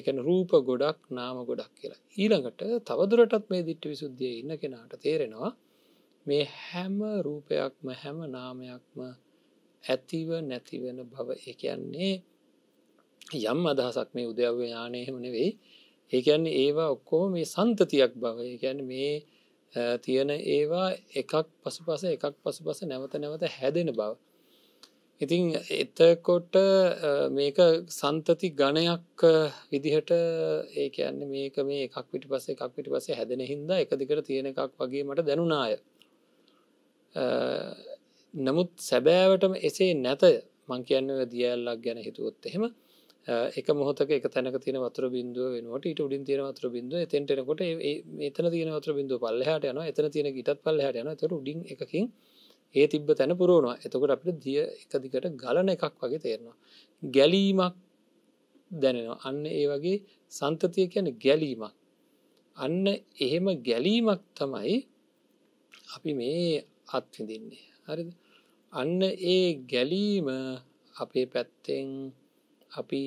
එකන රූප ගොඩක් නාම ගොඩක් කියලා ඊළඟට තවදුරටත් මේ දිට්ටි විසුද්ධිය ඉන්න කෙනාට තේරෙනවා මේ හැම රූපයක්ම හැම නාමයක්ම ඇතිව නැතිවෙන බව එකයන්නේ යම් අදහසක් මේ උදයව්‍ය ඥානය එහෙම නෙවෙයි ඒකැන්නේ ඒවා ඔක්කෝ මේ සන්තතියක් බව ඒකැන මේ තියෙන ඒවා එකක් පසුපස එකක් පසුපස නැවත නැවත හැදෙන බව. ඉතිං එතකොට මේක සන්තති ගණයක් විදිහට ඒ ඇන්න මේක මේ එකක් පිටි පස එකක් පිටි පසේ හැදෙන හින්දා එකදිකට තියෙන එකක් වගේ මට දැනුනාය. නමුත් සැබෑවටම එසේ නැත මං කියන්න දියල්ලක් ගැන හිතුවොත් එහෙම එක මොහොතක එක තැනක තියෙන වතුර බින්දුව වෙනට ඊට උඩින් තියෙන වතුර බින්දුව එතෙන්ටෙනකොට එතන තියෙන වතුර බින්දුව පල්ලහට යන එතන තියෙන ගිටත් පල්ලහට යන තර උඩින් එකකින් ඒ තිබ්බ තැන පුරුවනවා එතකොට අපිට දිය එකදිකට ගලන එකක් වගේ තේරෙනවා ගැලීමක් දැනෙනවා අන්න ඒ වගේ සන්තතිය කියන ගැලීමක් අන්න එහෙම ගැලීමක් තමයි අපි මේ අත්විඳින්නේ හරිද අන්න ඒ ගැලීම අපේ පැත්තෙන් අපි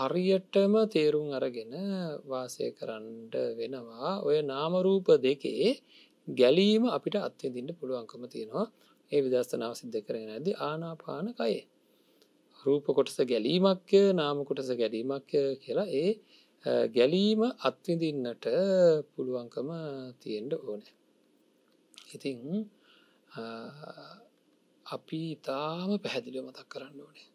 හරියටම තේරුම් අරගෙන වාසය කරන්න වෙනවා ඔය නාමරූප දෙකේ ගැලීම අපිට අත්්‍යදින්ට පුළුවන්කම තියෙනවා ඒ විදස්ථනාව සිද්ධ කරෙන ඇද ආනාපාන කයේ. රූප කොටස ගැලීමක්ය නාමකොටස ගැලීමක්ය කියලා ඒ ගැලීම අත්විඳින්නට පුළුවන්කම තියෙන්ට ඕන. ඉතිං අපි ඉතාම පැහැදිලිව මතක් කරන්න ඕනේ.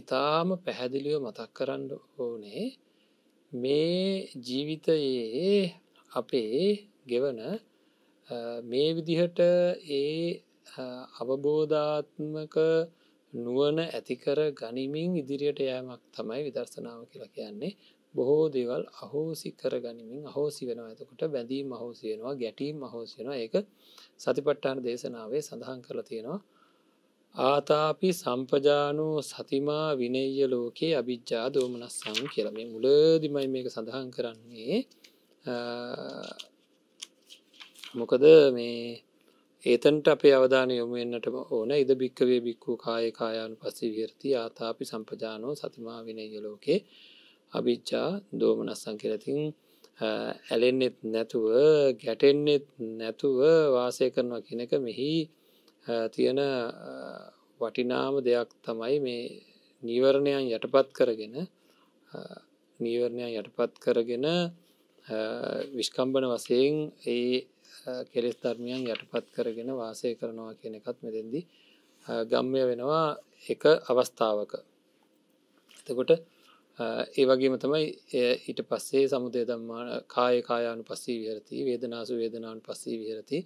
ඉතාම පැහැදිලිව මතක් කරන්න ඕනේ මේ ජීවිතයේ අපේ ගෙවන මේ විදිහට ඒ අවබෝධාත්මක නුවන ඇතිකර ගනිමින් ඉදිරියට යෑමක් තමයි විදර්ශනාව කියලා කියන්නේ බොහෝ දේවල් අහෝසි කර ගනිමින් අහෝසි වෙනවා ඇතකොට බැඳීම් අහෝසියෙනවා ගැටීම් අහෝසියෙනවා ඒක සතිපට්ටාන දේශනාවේ සඳහන් කළ තියෙනවා ආතාපි සම්පජානෝ සතිමා විනෙය්‍ය ලෝකේ අභිජ්ජා දෝමනස්සං කියලා මේ මුලදිමයි මේක සඳහන් කරන්නේ මොකද මේ ඒතන්ට අපේ අවධානය යොමුවෙන්න්නට ඕන ඉද භික්කවේ බික්කු කාය කායානු පස්සේ විහරති ආතාපි සම්පජානෝ සතිමා විනෙය්‍ය ලෝකේ අභිච්චා දෝමනස්සං කියලතින් ඇලෙන්නෙත් නැතුව ගැටෙන්නෙත් නැතුව වාසය කරනවා කෙනක මෙහි තියෙන වටිනාම දෙයක් තමයි මේ නීවරණයන් යටපත් කරගෙන නීවරණයන් යටපත් කරගෙන විශ්කම්බන වසයෙන් ඒ කෙලෙස් ධර්මියන් යටපත් කරගෙන වාසය කරනවා කියන එකත් මෙදෙදි ගම්මය වෙනවා එක අවස්ථාවක එතකොට ඒ වගේම තමයි ඊට පස්සේ සමුදය දම්මා කාය කායානු පස්සී විහරති වේදනාසු වේදනාන් පස්සී විහරති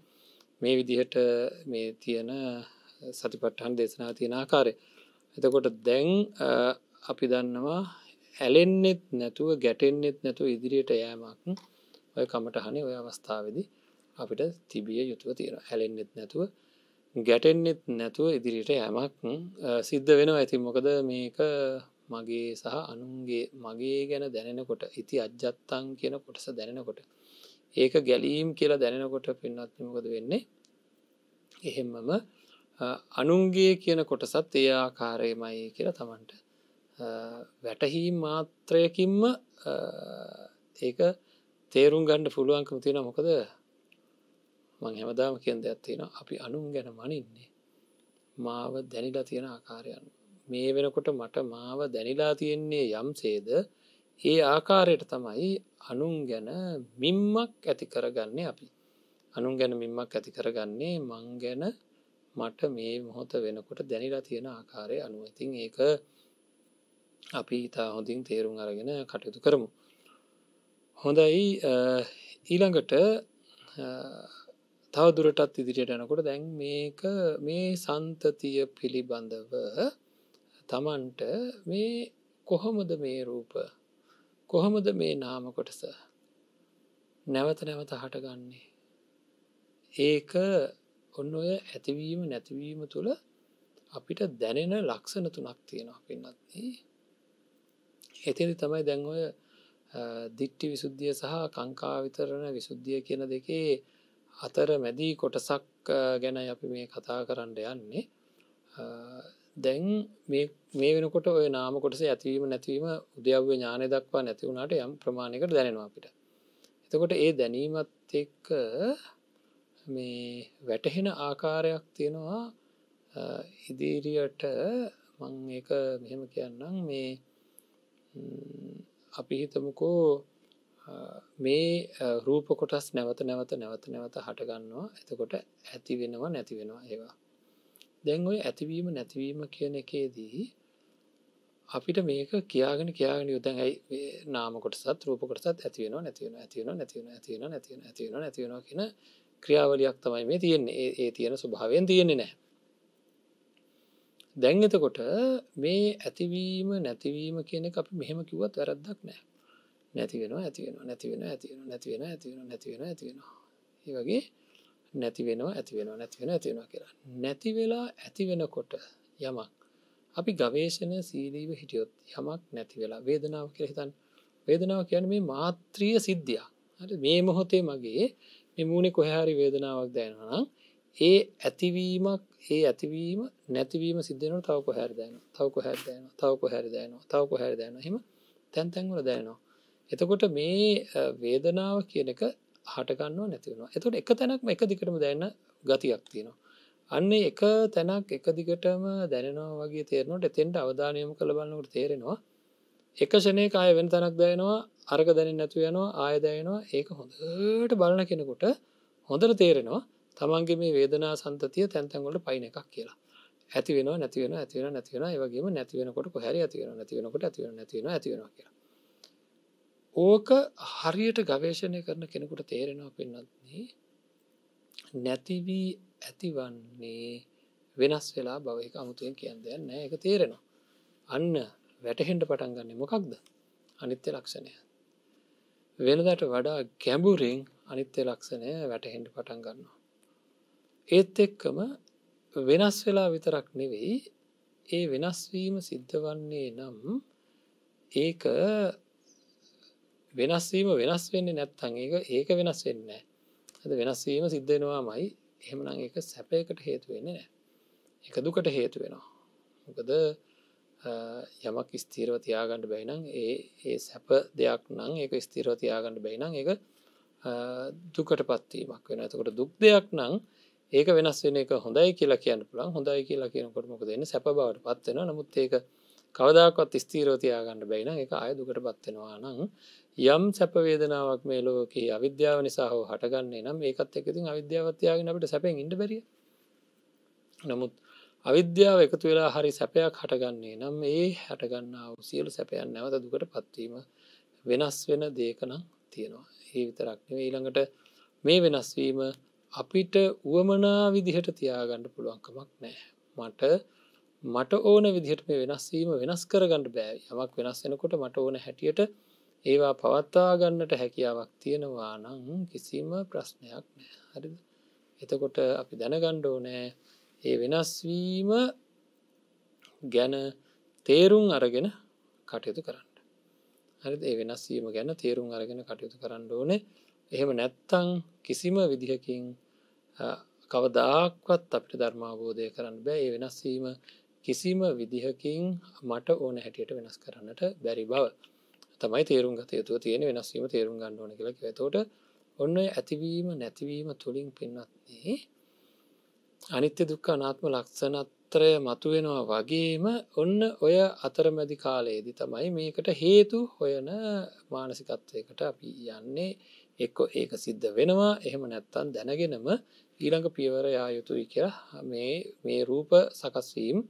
මේ විදිහට මේ තියෙන සතිපට්ටහන් දේශනා තියෙන ආකාරය. එතකොට දැන් අපි දන්නවා ඇලෙන්නෙත් නැතුව ගැටෙන්නෙත් නැතුව ඉදිරියට යෑමක් ඔය කමටහනේ ඔය අවස්ථාවදි අපිට තිබිය යුතුව තියෙන ඇලෙන්නෙත් නැතුව ගැටෙන්නෙත් නැතුව ඉදිරියට යෑමක් සිද්ධ වෙනවා ඇති මොකද මේක මගේ සහ අනුන්ගේ මගේ ගැන දැනෙනකොට ඉති අජ්ජත්තන් කියන කොටස දැනෙනකොට ඒක ගැලීම් කියලා දැනෙනකොට පින්නත් මොකද වෙන්නේ එහෙමම අනුන්ගේ කියන කොටසත් ඒ ආකාරයමයි කියලා තමන්ට වැටහී මාත්‍රයකින්ම ඒක තේරුම් ගණ්ඩ පුළුවන්කම තියෙන මොකද මං හැමදාම කියන දෙයක් තියෙන අපි අනුම් ගැන මනින්නේ මාව දැනිලා තියෙන ආකාරයන් මේ වෙනකොට මට මාව දැනිලා තියෙන්නේ යම් සේද ඒ ආකාරයට තමයි අනුන් ගැන මිම්මක් ඇති කරගන්නේ අපි. අනුන් ගැන මිම්මක් ඇති කරගන්නේ මං ගැන මට මේ මොහොත වෙනකොට දැනිලා තියෙන ආකාරය අනුවතින් ඒක අපි ඉතා හොඳින් තේරුම් අරගෙන කටයුතු කරමු. හොඳයි ඊළඟට තවදුරටත් ඉදිරියට යනකොට දැන් මේක මේ සන්තතිය පිළිබඳව තමන්ට මේ කොහොමද මේ රූප කොහොමද මේ නාම කොටස නැවත නැවත හටගන්නේ. ඒක ඔන්න ඔය ඇතිවීම නැතිවීම තුළ අපිට දැනෙන ලක්ෂණ තුනක් තියෙනවා පින්නත්න්නේ. එතිදි තමයි දැන්ඔය දිට්ටි විසුද්ධිය සහ කංකා විතරණ විසුද්ධිය කියන දෙකේ අතර මැදී කොටසක් ගැන අපි මේ කතා කරන්න යන්නේ දැන් මේ වෙනකොට ඔය නාම කොටස ඇතිවීම නැතිවීම උද්‍යව්‍ය ඥානය දක්වා නැති වුණට යම් ප්‍රමාණයකට දැනෙනවා අපිට. එතකොට ඒ දැනීමත් එක්ක මේ වැටහෙන ආකාරයක් තියෙනවා ඉදිරියට මං ඒක මෙහෙම කියන්නම් මේ අපි හිතමුකෝ මේ රූප කොටස් නැවත නැවත නැවත නැවත හටගන්නවා එතකොට ඇති වෙනවා නැති වෙනවා ඒවා දැන් ඔය ඇතිවීම නැතිවීම කියන එකේදී අපිට මේක කියාගෙන කියාගෙන යුතන් ඇයි නාම කොටසත් රූප කොටසත් ඇතිවෙනවා නැතිවෙන ඇතිවෙන නැතිවෙන ඇතිවෙන නැතිවෙන ඇතිවෙන නැතිවෙනවා කියන ක්‍රියාවලියක් තමයි මේ තියෙන්නේ ඒ තියෙන ස්වභාවයෙන් තියෙන්නේ නෑ දැන් එතකොට මේ ඇතිවීම නැතිවීම කියන එක අපි මෙහෙම කිව්වත් වැරද්දක් නෑ නැතිවෙනවා ඇතිවෙනවා නැතිවෙන ඇතිවෙන නැතිවෙන ඇතිවෙන නැතිවෙන ඇතිවෙනවා ඒ වගේ නැති වෙනවා ඇති වෙනවා නැති වෙන ඇතිවෙන කියලා නැති වෙලා ඇති වෙනකොට යමක් අපි ගවේශන සීලීව හිටියොත් යමක් නැති වෙලා වේදනාව කියලා හිතන් වේදනාව කියන මේ මාත්‍රීය සිද්ධිය හරි මේ මොහොතේ මගේ මේ මූණේ කොහේ හරි වේදනාවක් දැනෙනවා නම් ඒ ඇතිවීමක් ඒ ඇතිවීම නැතිවීම සිද්ධනට තව කොහැර දෑන තව කොහැර දෑන තව කොහැර දෑනවා තව කොහැර දෑන හෙම තැන්තැන්වල දෑනවා. එතකොට මේ වේදනාව කියන එක හට ගන්නවා නැති වෙනවා. එතකොට එක තැනක්ම එක දිගටම දැනෙන ගතියක් තියෙනවා. අන්නේ එක තැනක් එක දිගටම දැනෙනවා වගේ තේරෙනකොට එතෙන්ට අවධානය යොමු කළ බලනකොට තේරෙනවා එක ෂණයක ආය වෙන තැනක් දැනෙනවා අරක දැනෙන්නේ නැතුව යනවා ආය දැනෙනවා ඒක හොඳට බලන කෙනෙකුට හොඳට තේරෙනවා තමන්ගේ මේ වේදනා සන්තතිය තැන් තැන් වල පයින් එකක් කියලා ඇති වෙනවා නැති වෙනවා ඇති වෙනවා නැති වෙනවා ඒ වගේම නැති වෙනකොට කොහරි ඇති වෙනවා නැති වෙනකොට ඇති වෙනවා නැති වෙනවා ඇති වෙනවා කියලා ඕක හරියට ගවේශණය කරන කෙනෙකුට තේරෙනවා පෙන්වත්න්නේ නැතිවී ඇතිවන්නේ වෙනස් වෙලා බවක අමුතුයෙන් කියන් දෙයක් නෑ එක තේරෙනවා අන්න වැටහෙන්ට පටන් ගන්න මොකක්ද අනිත්‍ය ලක්ෂණය වෙනදට වඩා ගැඹුරින් අනිත්‍ය ලක්ෂණය වැටහෙන්ට පටන් ගන්නවා ඒත් එක්කම වෙනස් වෙලා විතරක් නෙවෙයි ඒ වෙනස්වීම සිද්ධ වන්නේ නම් ඒක වෙනස්වීම වෙනස් වෙන්නේ නැත්තං ඒ ඒක වෙනස් වෙන්න ඇද වෙනස්වීම සිද්ධෙනවාමයි එහෙමනම් එක සැපයකට හේතුවෙන්නේ නෑ එක දුකට හේතු වෙනවා මොකද යමක් ස්තීරව තියාගණඩ බැයිනම් ඒ ඒ සැප දෙයක් නම් ඒක ස්තීරව තියාගණඩ බැයිනම් ඒ දුකට පත්වීමක් වෙන ඇතකොට දුක් දෙයක් නම් ඒක වෙනස් වෙන එක හොඳයි කියලා කියන්න පුළන් හොඳයි කියලා කියනකොට මොක දෙන්න සැප බවට පත්වෙන නමුත් ඒක කවදක්වත් ස්තීරෝ තියාගන්න බැයින එක අය දුකට පත්වෙනවා නම් යම් සැපවේදනාවක් මේ ලෝකයේ අවිද්‍යාව නිසා හෝ හටගන්නේ නම් ඒකත් එකතින් අවිද්‍යාවත්තියාගෙන අපට සැපෙන් ඉඩ බැරිය නමුත් අවිද්‍යාව එකතු වෙලා හරි සැපයක් හටගන්නේ නම් ඒ හැටගන්නාව සියලු සැපයන් නැවත දුකට පත්වීම වෙනස් වෙන දේකනම් තියෙනවා ඒ විතරක්න ඊළඟට මේ වෙනස්වීම අපිට වුවමනා විදිහට තියාගන්න පුළුවන්කමක් නෑ මට මට ඕන විදිහට මේ වෙනස්වීම වෙනස් කරගන්නට බෑ යමක් වෙනස් වෙනකොට මට ඕන හැටියට ඒවා පවත්තා ගන්නට හැකියාවක් තියෙනවා නම් කිසිම ප්‍රශ්නයක් නෑ හරිද එතකොට අපි දැනගණ්ඩ ඕනෑ ඒ වෙනස්වීම ගැන තේරුම් අරගෙන කටයුතු කරන්න හරි ඒ වෙනස්වීම ගැන තේරුම් අරගෙන කටයුතු කරන්න ඕනේ එහෙම නැත්තං කිසිම විදිහකින් කවදාක්වත් අපිට ධර්මාබෝධය කරන්න බෑ ඒ වෙනස්වීම කිසිම විදිහකින් මට ඕන හැටියට වෙනස් කරන්නට බැරි බව තමයි තේරුම් ගත යුතුව තියෙන වෙනස්වීම තේරුම් ගන්න ඕන කියලා කියතෝට ඔන්න ඇතිවීම නැතිවීම තුළින් පින්නත්න්නේ අනිත්‍ය දුක්ක අනාත්ම ලක්ෂණත්‍රය මතුවෙනවා වගේම ඔන්න ඔය අතරමැදි කාලයේදි තමයි මේකට හේතු හොයන මානසිකත්වයකට අපි යන්නේ එක්කො ඒක සිද්ධ වෙනවා එහෙම නැත්තන් දැනගෙනම ඊළඟ පියවර යා යුතුයි කියලා මේ මේ රූප සකස්වීම්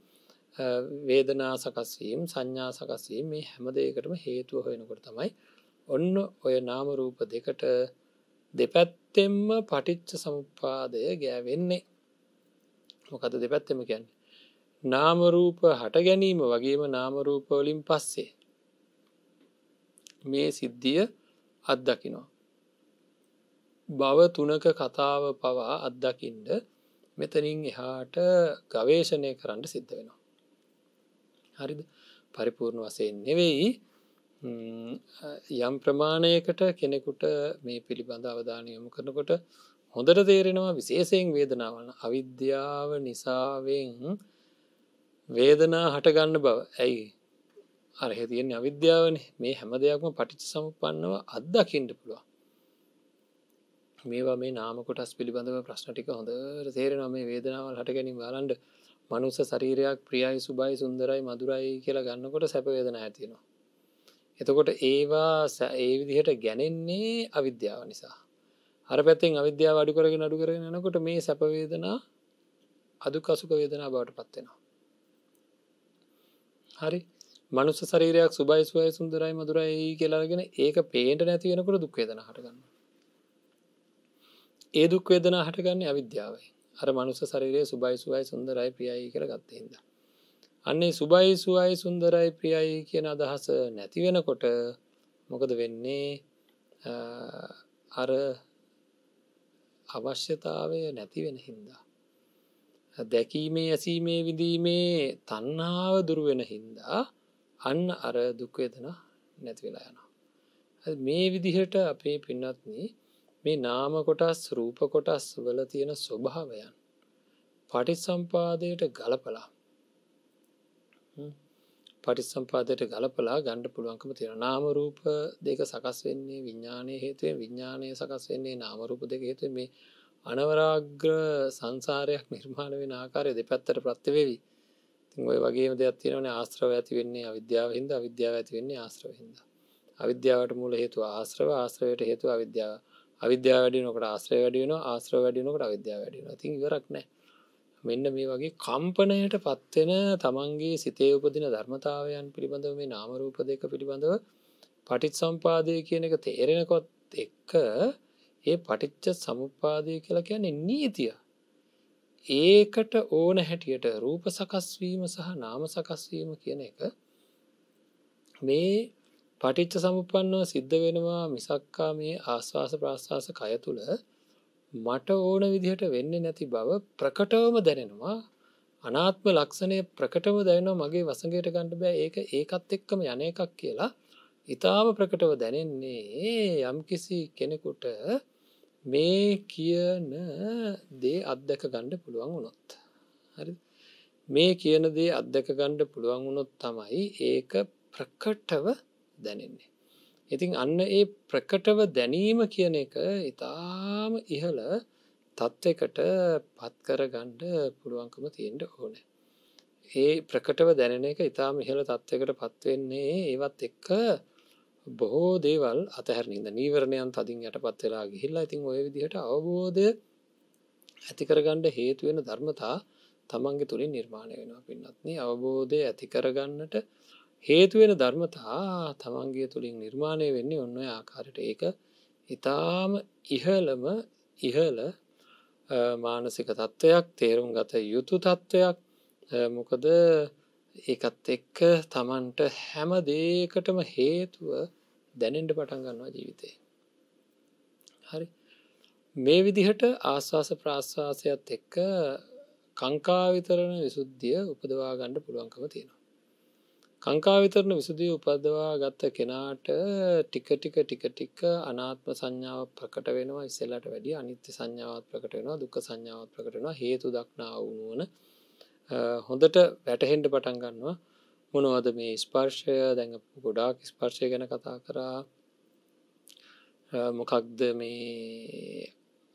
වේදනා සකස්වීම් සංඥා සකස්වීම මේ හැමදයකටම හේතුව හොයනකොට තමයි ඔන්න ඔය නාම රූප දෙකට දෙපැත්තෙම පටිච්ච සමුපාදය ගෑවෙන්නේ මොකද දෙපැත්තෙම ගැන් නාමරූප හට ගැනීම වගේම නාමරූපවලින් පස්සේ මේ සිද්ධිය අත්දකිනවා බව තුනක කතාව පවා අත්දකින්ට මෙතනින් එහාට ගවේශණය කරන්න සිද්ධ වෙනවා හරිද පරිපූර්ණ වසයෙන් නෙවෙයි යම් ප්‍රමාණයකට කෙනෙකුට මේ පිළිබඳ අවධානය යොමු කරනකොට හොඳට තේරෙනවා විශේෂයෙන් වේදනාවන අවිද්‍යාව නිසාවෙන් වේදනා හටගන්න බව ඇයි අරහෙතියෙන් අවිද්‍යාවන මේ හැම දෙයක්ම පටිච සම්පන්නව අත්දකිින්ට පුළුවන් මේවා මේ නාමකොටස් පිළිබඳව ප්‍රශ්නටික හොඳ තේරෙනවා මේ වේදනාවල් හට ගැනීම බලන්ඩ මනුස සරීරයක් ප්‍රියයි සුබයි සුන්දරයි මදුරයි කියලා ගන්නකොට සැපවේදන ඇතිනවා. එතකොට ඒවා ඒ විදිහට ගැනෙන්නේ අවිද්‍යාව නිසා. අර පැත්තෙන් අවිද්‍යාව අඩු කරගෙන අඩු කරගෙන යනකොට මේ සැපවේදනා අදුක් අසුක වේදනා බවට පත්වෙනවා. හරි මනුස්ස සරීරයක් සුබයි සුවය සුන්දරයි මදුරයි කියලාගෙන ඒක පේන්ට නැති වෙනකොට දුක්වේදන හටගන්න. ඒ දුක්වේදනා හටගන්නේ අවිද්‍යාවයි. අර මනුස සරිරය සුබයි සුවයි සුන්දරයි ප්‍රියයි කර ගත්තහිද. අන්නේ සුබයි සුවයි සුන්දරයි ප්‍රියයි කියන අදහස නැතිවෙනකොට මොකද වෙන්නේ අර අවශ්‍යතාවය නැතිවෙන හින්දා. දැකීමේ ඇසීමේ විඳීමේ තන්නාව දුරුවෙන හින්දා අන්න අර දුක්වේදන නැතිවෙලා යනවා. මේ විදිහට අපේ පින්නත්න්නේ මේ නාම කොටස් රූප කොටස් වල තියෙන ස්වභාවයන් පටිසම්පාදයට ගලපලා පටිසම්පාදයට ගලපලා ගණ්ඩ පුළුවන්කම තියෙන නාම රූප දෙක සකස් වෙන්නේ විඤ්ඥානය හේතුවෙන් විඤ්ඥානය සකස් වෙන්නේ නාම රූප දෙක හේතු මේ අනවරාග්‍ර සංසාරයක් නිර්මාණ වෙන ආකාරය දෙපැත්තට ප්‍රත්තිවේවි තිං ඔය වගේ දෙයක් තියෙනවන ආශ්‍රව ඇති වෙන්නේ අවිද්‍යාව හින්ද අවිද්‍යාව ඇති වෙන්නේ ආශ්‍රව හින්දා අවිද්‍යාවට මූල හේතු ආශ්‍රව ආශ්‍රවයට හේතු අවිද්‍යාව අවිද්‍යා වැඩිනකට ආශ්‍රය වැඩියන ආශ්‍ර වැඩිනකට අවිද්‍යා වැඩින ති ඉවරක් නෑ මෙන්න මේ වගේ කම්පනයට පත්වෙන තමන්ගේ සිතේ උපදින ධර්මතාවයන් පිළිබඳව මේ නාමරූප දෙක පිළිබඳව පටිත් සම්පාදය කියන එක තේරෙනකොත් එක්ක ඒ පටිච්ච සමුපාදය කියලා කියන්නේ නීතිය ඒකට ඕන හැටියට රූප සකස්වීම සහ නාම සකස්වීම කියන එක මේ පටිච්ච සමුපන්නව සිද්ධ වෙනවා මිසක්කා මේ ආශ්වාස ප්‍රශ්වාස කය තුළ මට ඕන විදිහට වෙන්නේ නැති බව ප්‍රකටවම දැනෙනවා අනාත්ම ලක්ෂණය ප්‍රකටව දැනවා මගේ වසගේට ගණඩ බෑ ඒක ඒකත් එක්කම යන එකක් කියලා ඉතාම ප්‍රකටව දැනෙන්නේ යම්කිසි කෙනෙකුට මේ කියන දේ අත්දැක ගණ්ඩ පුළුවන් වුණොත් හරි මේ කියන දේ අත්දැක ගණ්ඩ පුළුවන් වුණොත් තමයි ඒක ප්‍රකට්ටව දැනෙන්නේ. ඉතින් අන්න ඒ ප්‍රකටව දැනීම කියන එක ඉතාම ඉහළ තත්ත්වකට පත්කර ගණ්ඩ පුළුවන්කම තියෙන්ට ඕන. ඒ ප්‍රකටව දැනෙන එක ඉතාම ඉහළ තත්ත්වකට පත්වෙන්නේ ඒවත් එක්ක බොහෝ දේවල් අතහැරනිද නීවරණයන් තදින් යට පත් වෙලා ගිහිල්ලා ඉතින් ඔය විදිහට අවබෝධය ඇතිකරගණ්ඩ හේතුවෙන ධර්මතා තමන්ගේ තුළින් නිර්මාණය වෙනවා පින්නත්න අවබෝධය ඇතිකරගන්නට හේතුවෙන ධර්මතා තමන්ගේ තුළින් නිර්මාණය වෙන්නේ ඔන්න ආකාරයට ඒක ඉතාම ඉහළම ඉහළ මානසික තත්ත්වයක් තේරුම් ගත යුතු තත්ත්වයක් මොකද ඒකත් එක්ක තමන්ට හැම දේකටම හේතුව දැනෙන්ට පටන් ගන්නවා ජීවිතේ. හරි මේ විදිහට ආශවාස ප්‍රාශ්වාසයත් එක්ක කංකාවිතරණ විසුද්ධිය උපදවාගණ්ඩ පුළුවන්කම තියෙනවා. කංකාවිතරණ විසුදී උපදවා ගත්ත කෙනාට ටික ටික ටික ටික අනාත්ම සංඥාව ප්‍රකට වෙනවා ඉස්සෙල්ලට වැඩි අනිත්‍ය සංඥාවත් ප්‍රකට වෙනවා දුක්ඛ සංඥාවත් ප්‍රකට වෙනවා හේතු දක්නා වුණුවන හොඳට වැටහෙන්න පටන් ගන්නවා මොනවද මේ ස්පර්ශය දැන් ගොඩාක් ස්පර්ශය ගැන කතා කරා මොකක්ද මේ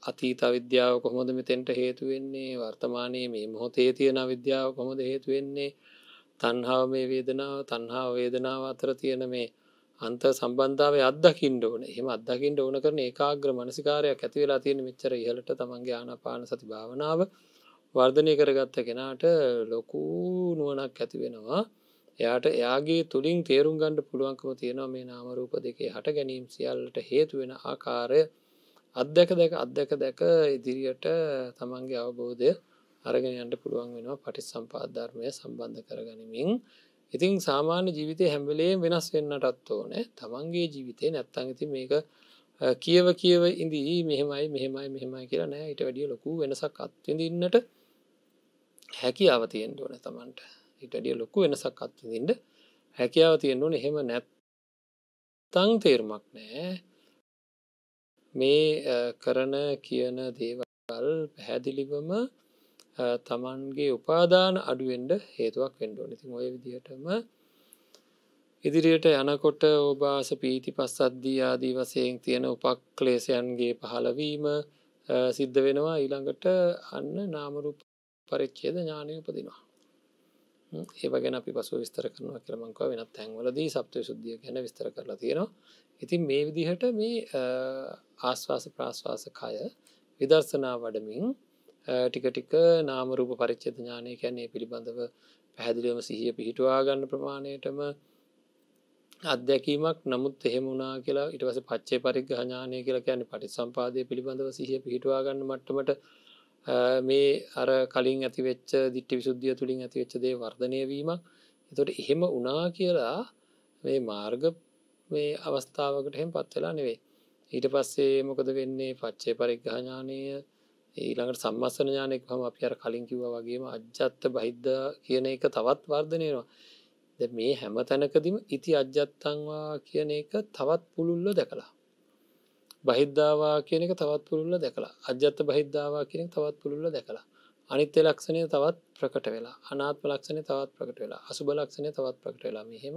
අතීත අවිද්‍යාව කොහොමද මෙතෙන්ට හේතු වෙන්නේ වර්තමානයේ මේ මොහොතේ තියෙන අවිද්‍යාව කොහොමද හේතු වෙන්නේ තන්හාාව මේ වේදනාව තන්හාාව වේදනාව අතර තියෙන මේ අන්ත සම්බන්ධාව අදකින්ට ඕන එහම අදකින්ට ඕන කරන ඒකාග්‍ර මනසිකාරයක් ඇති වෙලා තියෙන මෙච්චර ඉහලට තමන්ගේ ආනපාන සති භාවනාව වර්ධනය කරගත්ත කෙනාට ලොකු නුවනක් ඇති වෙනවා එයාට එයාගේ තුළින් තේරුම් ගණ්ඩ පුළුවන්කම තියෙනවා මේ නාමරූප දෙකේ හට ගැනීම් සියල්ලට හේතු වෙන ආකාරය අත්දැක දැක අත්දැක දැක ඉදිරියට තමන්ගේ අවබෝධය අරගෙන යන්ට පුළුවන් වෙනවා පටි සම්පාධර්මය සම්බන්ධ කරගනිමින් ඉතිං සාමාන්‍ය ජීවිතය හැම්බලේ වෙනස් වෙන්නටත් ඕනෑ තමන්ගේ ජීවිතය නැත්තං ඉති මේක කියව කියව ඉදී මෙහෙමයි මෙහෙමයි මෙහෙමයි කියලා නෑ ඉට වැඩිය ලොකු වෙනසක් අත්විඳන්නට හැකියාව තියෙන් ඕන තමන්ට ඉටඩිය ලොකු වෙනසක් අත්විඳින්ට හැකියාව තියෙන් ඕන එහෙම නැත් තං තේරුමක් නෑ මේ කරන කියන දේවල් පැහැදිලිවම තමන්ගේ උපාදාන අඩුවෙන්ඩ හේතුවක් වෙන්ඩුවන ඉතින් ඔය විදිහටම ඉදිරියට යනකොට ඔබාස පීති පස්සද්දී ආදී වසයෙන් තියෙන උපක්ලේෂයන්ගේ පහළවීම සිද්ධ වෙනවා ඊළඟට අන්න නාමරු පරිච්චේද ඥානය උපදිනවා ඒවගෙන අපි පසු විස්තර කරනවා කරමංකව වෙනත් තැන්වලදී සප්තය සුද්ධිය ගැන විස්තර කරලා තියෙනවා ඉතින් මේ විදිහට මේ ආශ්වාස ප්‍රාශ්වාසකය විදර්ශනා වඩමින් ටික ටික නාමරූප පරිච්චේද ඥානය කැන්නේ පිළිබඳව පැහැදිලිවම සිහිය පිහිටවා ගන්න ප්‍රමාණයටම අත්දැකීමක් නමුත් එහෙම වුණා කියලා ඉටවස පච්චේ පරිග්ග ඥානය කියලා කියන්නේ පටි සම්පාදය පිළිබඳව සිහිය පිහිටවා ගන්න මට්ටමට මේ අර කලින් ඇතිවෙච්ච දිට්ටි විසුද්ධිය තුළින් ඇතිවෙච්ච දේ වර්ධනය වීමක් එතොට එහෙම වනා කියලා මේ මාර්ග මේ අවස්ථාවකට එහෙම පත්වෙලා නෙවේ ඊට පස්සේ මොකද වෙන්නේ පච්චේ පරිග්ඝාඥානය ඊළඟට සම්මස්සන ඥානයක් හම අපි අර කලින් කිව්වා වගේම අජ්ජත්ත බහිද්ද කියන එක තවත් වර්ධනයනවා. දැන් මේ හැම තැනකදීම ඉති අජ්ජත්තන්වා කියන එක තවත් පුළුල්ව දැකලා. බහිද්දාවා කියන එක තවත් පුළුල්ව දැකලා. අජ්ජත්ත බහිද්දාවා කියන එක තවත් පුළුල්ව දැකලා. අනිත්‍ය ලක්ෂණය තවත් ප්‍රකට වෙලා. අනාත්ම ලක්ෂණය තවත් ප්‍රකට වෙලා. අසුබ ලක්ෂණය තවත් ප්‍රකට වෙලා. මෙහෙම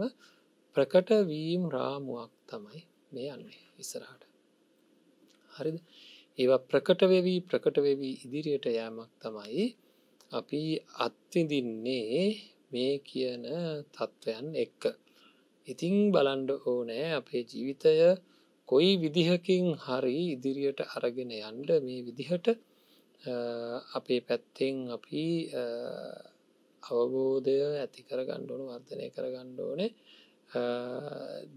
ප්‍රකට වීම රාමුවක් තමයි මේ යන්නේ ඉස්සරහට. හරිද? ඒවා ප්‍රකට වෙවී ප්‍රකට වෙවී ඉදිරියට යෑමක් තමයි අපි අත්විඳින්නේ මේ කියන තත්ත්වයන් එක්ක. ඉතිං බලන්ඩ ඕනෑ අපේ ජීවිතය කොයි විදිහකින් හරි ඉදිරියට අරගෙන යන්ඩ මේ විදිහට අපේ පැත්තෙන් අපි අවබෝධය ඇති කරගණ්ඩ ඕනු වර්ධනය කරගණ්ඩ ඕනේ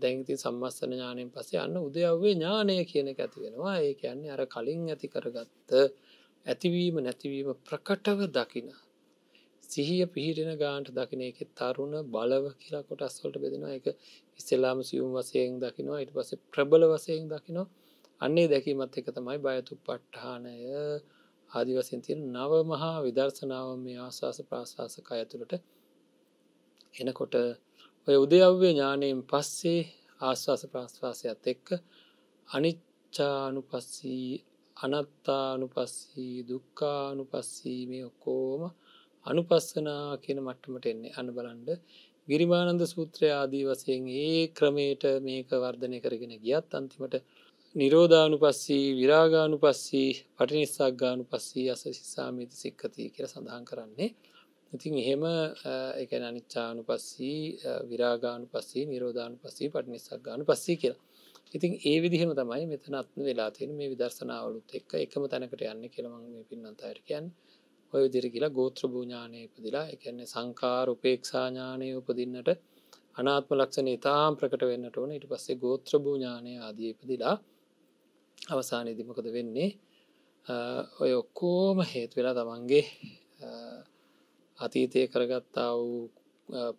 දැන්ති සම්මස්සන ඥානයෙන් පස්සේ යන්න උදයව්වේ ඥානය කියන එක ඇති වෙනවා ඒ කියන්නේ අර කලින් ඇති කරගත්ත ඇතිවීම නැතිවීම ප්‍රකටව දකින සිහිය පිහිටෙන ගාන්ට දකින එක තරුණ බලව කියලා කොටස්වලට බෙදෙනවා එක ඉස්සෙල්ලාම සියුම් වසයෙන් දකිනවා ඉට පස ප්‍රබල වසයෙන් දකිනවා අන්නේ දැකීමත් එක තමයි බයතු පට්ඨානය ආදිවසින් තියෙන නව මහා විදර්ශනාව මේ ආශවාස ප්‍රාශවාසක ඇතුළට එනකොට ඔය උදයව්‍ය ඥානයෙන් පස්සේ ආශ්වාස ප්‍රශ්වාසයත් එක්ක අනිච්චානු පස්සී අනත්තානු පස්සී දුක්කානු පස්සී මේ ඔක්කෝම අනුපස්සනා කියන මට්ටමට එන්නේ අන බලන්ඩ ගිරිමානන්ද සූත්‍රය ආදී වසයෙන් ඒ ක්‍රමයට මේක වර්ධනය කරගෙන ගියත් අන්තිමට නිරෝධානු පස්සී විරාගානු පස්සී පටිනිස්සක් ගානු පස්සී අස සිස්සාමීත සික්කතිය කියර සඳහන් කරන්නේ ඉතින් එහෙම එක අනිච්චානු පස්සී විරාගානු පස්සේ නිරෝධානු පස්සේ පටිනිසක් ගානු පස්සේ කියලා ඉතින් ඒ විදිහම තමයි මෙතනත්ම වෙලා තියෙන මේ විදර්ශනාවලුත් එක්ක එකම තැනකට යන්න කෙළමං මේ පින්නන්ත අයටකයන් ඔය විදිර කියලා ගෝත්‍ර භූඥානය ඉපදිලා එකන්නේ සංකාර උපේක්ෂාඥානය උපදින්නට අනාත්ම ලක්ෂණ ඉතාම් ප්‍රකට වෙන්නට ඕන ඉට පස්සේ ගෝත්‍ර භූඥානය ආදී ඉපදිලා අවසානයේදිමකද වෙන්නේ ඔය ඔක්කෝම හේතු වෙලා තමන්ගේ අතීතය කරගත්තා වූ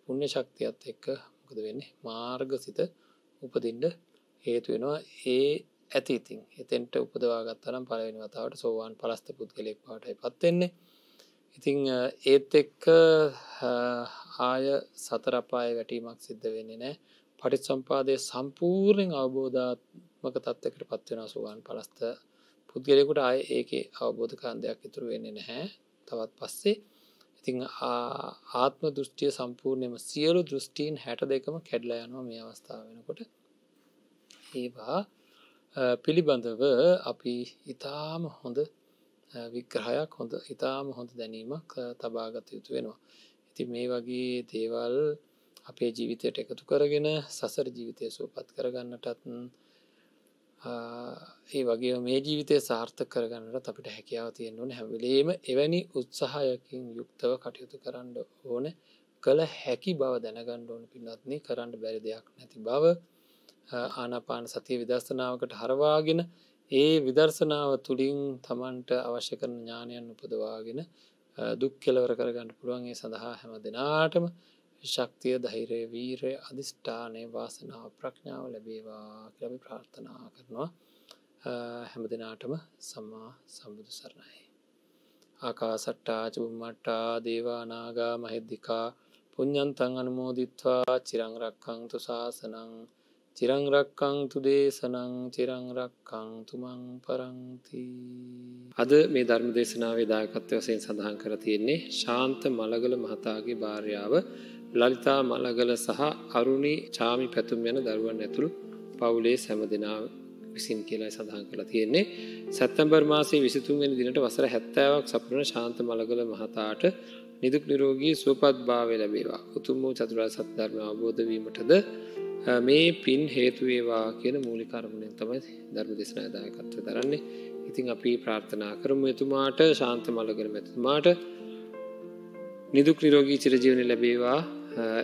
පුුණ්‍ය ශක්තියත් එක්ක මොකද වෙන්නේ මාර්ග සිත උපදින්ඩ හේතු වෙනවා ඒ ඇති ඉතින් එතෙන්ට උපදවාගත්තනම් පලවෙනි වතාවට සෝවාන් පලස්ත පුද්ගලෙක් පාටයි පත්වෙන්නේ ඉතිං ඒත් එක්ක ආය සතරපාය වැටීමක් සිද්ධ වෙන්නේ නෑ පටිත් සම්පාදය සම්පූර්ණයෙන් අවබෝධාත්මක තත්වකට පත්වෙන සුවන් පලස්ත පුද්ගලෙකුට ආය ඒක අවබෝධකාන්දයක් ඉතුරු වෙන්නේ නැහැ තවත් පස්සේ ඉතිං ආත්ම දෘෂ්ටිය සම්පූර්ණයම සියලු දෘෂ්ටීන් හැට දෙකම කැඩල යනවා මේ අවස්ථාව වෙනකොට ඒවා පිළිබඳව අපි ඉතාම හොඳ වික්‍රහයක් හොඳ ඉතාම හොඳ දැනීමක් තබාගත යුතු වෙනවා. ඉති මේ වගේ දේවල් අපේ ජීවිතයට එකතු කරගෙන සසර ජීවිතය සුවපත් කරගන්නටත්න් ඒ වගේ මේ ජීවිතය සාර්ථක කරගන්නට අපිට හැකියාව තියෙන් ඕන හැවිලේම එවැනි උත්සාහයකින් යුක්තව කටයුතු කරන්න ඕන කළ හැකි බව දැනගණ්ඩ ඕන පින්නත්න්නේ කරන්න බැරි දෙයක් නැති බව ආනපාන සතිය විදර්ශනාවකට හරවාගෙන ඒ විදර්ශනාව තුළින් තමන්ට අවශ්‍ය කරන ඥානයන් උපදවාගෙන දුක් කෙලවර කරගන්න පුළුවන්ගේ සඳහා හැම දෙනාටම ශක්තිය ධෛරය වීරය අධිෂ්ඨානය වාසනාව ප්‍රඥාව ලැබේවා කියලබි ප්‍රාර්ථනා කරනවා හැම දෙනාටම සම්මා සම්බුදු සරණයි. ආකා සට්ටා චුම්මට්ටා දේවානාගා මහෙද්දිකා පුඤ්ඥන්තන් අනුමෝදිත්වා චිරංරක්කංතු ශාසනං චිරංරක්කං තුදේශනං චිරංරක්කං තුමං පරංති. අද මේ ධර්ම දේශනාවේ දායකත්ව වසයෙන් සඳහන් කර තියෙන්නේ ශාන්ත මළගල මහතාගේ භාර්යාව ලලිතා මළගල සහ අරුණි චාමි පැතුම් යන දරුවන් ඇතුළු පවුලේ සැම දෙනාව විසින් කියලයි සඳහන් කළ තියෙන්නේ සැත්තැම්බර් මාසේ විසිතුන්ගෙන දිනට වසර හැත්තෑවක් සපුරන ශාන්ත මළගල මහතාට නිදුක් නිරෝගී සුවපත් භාවය ලැබේවා උතුම් වූ චතුරා සත්ධර්ම අවබෝධවීමටද මේ පින් හේතුවේවා කියන මූලිකරමුණෙන් තමයි ධර්ම දෙශනාදායකත්ව දරන්නේ ඉතිං අපි ප්‍රාර්ථනා කරම එතුමාට ශාන්ත මලගෙන මැතුමාට නිදුක් නිරෝගී චිරජීවනි ලැබේවා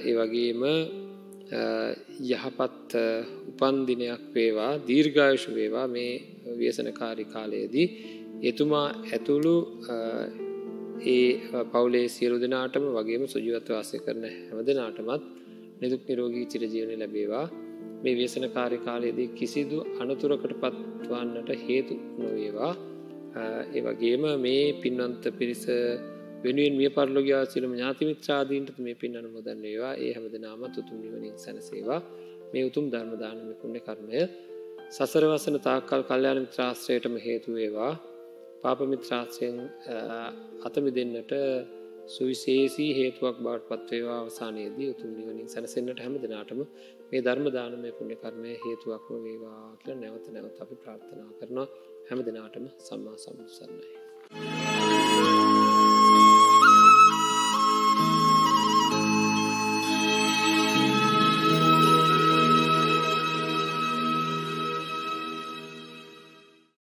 ඒවගේම යහපත් උපන්දිනයක් වේවා දීර්ඝායුෂ වේවා මේ ව්‍යසනකාරි කාලයේදී එතුමා ඇතුළු ඒ පවුලේ සියලු දෙනාටම වගේම සුජීවත්වාසය කරන හැම දෙනාටමත් නිදුක් නිරෝගී චිරජීවනය ලැබේවා මේ ව්‍යසනකාරි කාලයේදී කිසිදු අනතුරකට පත්වන්නට හේතු නොවේවා ඒ වගේම මේ පින්වන්ත පිරිස වෙනුවෙන් මේ පරලොගයා සිලම ඥාතිමිත් ්‍රාදීන්ට මේ පින් අනුමොදන් වේවා ඒ හැමදනාම තුතුම් නිවනින් සැනසේවා මේ උතුම් ධර්මදානම පුුණ්‍ය කර්මය සසර වසන තාක්කල් කල්්‍යයාන මිත්‍රාශ්‍රයටම හේතුවේවා පාපමිත්‍රාශ්‍රයෙන් අතමි දෙන්නට සුවිශේෂී හේතුවක් බාට පත්වේවා අවසානයේදී උතුම් නිවනින් සැනසෙන්න්නට හැම දෙනාටම මේ ධර්මදානමය පුුණ්‍ය කර්මය හේතුවක්ම වේවා කියල නැවත නැවත අපි ප්‍රාර්ථනා කරනවා හැම දෙනාටම සම්මා සම්සන්නයි. Thank you.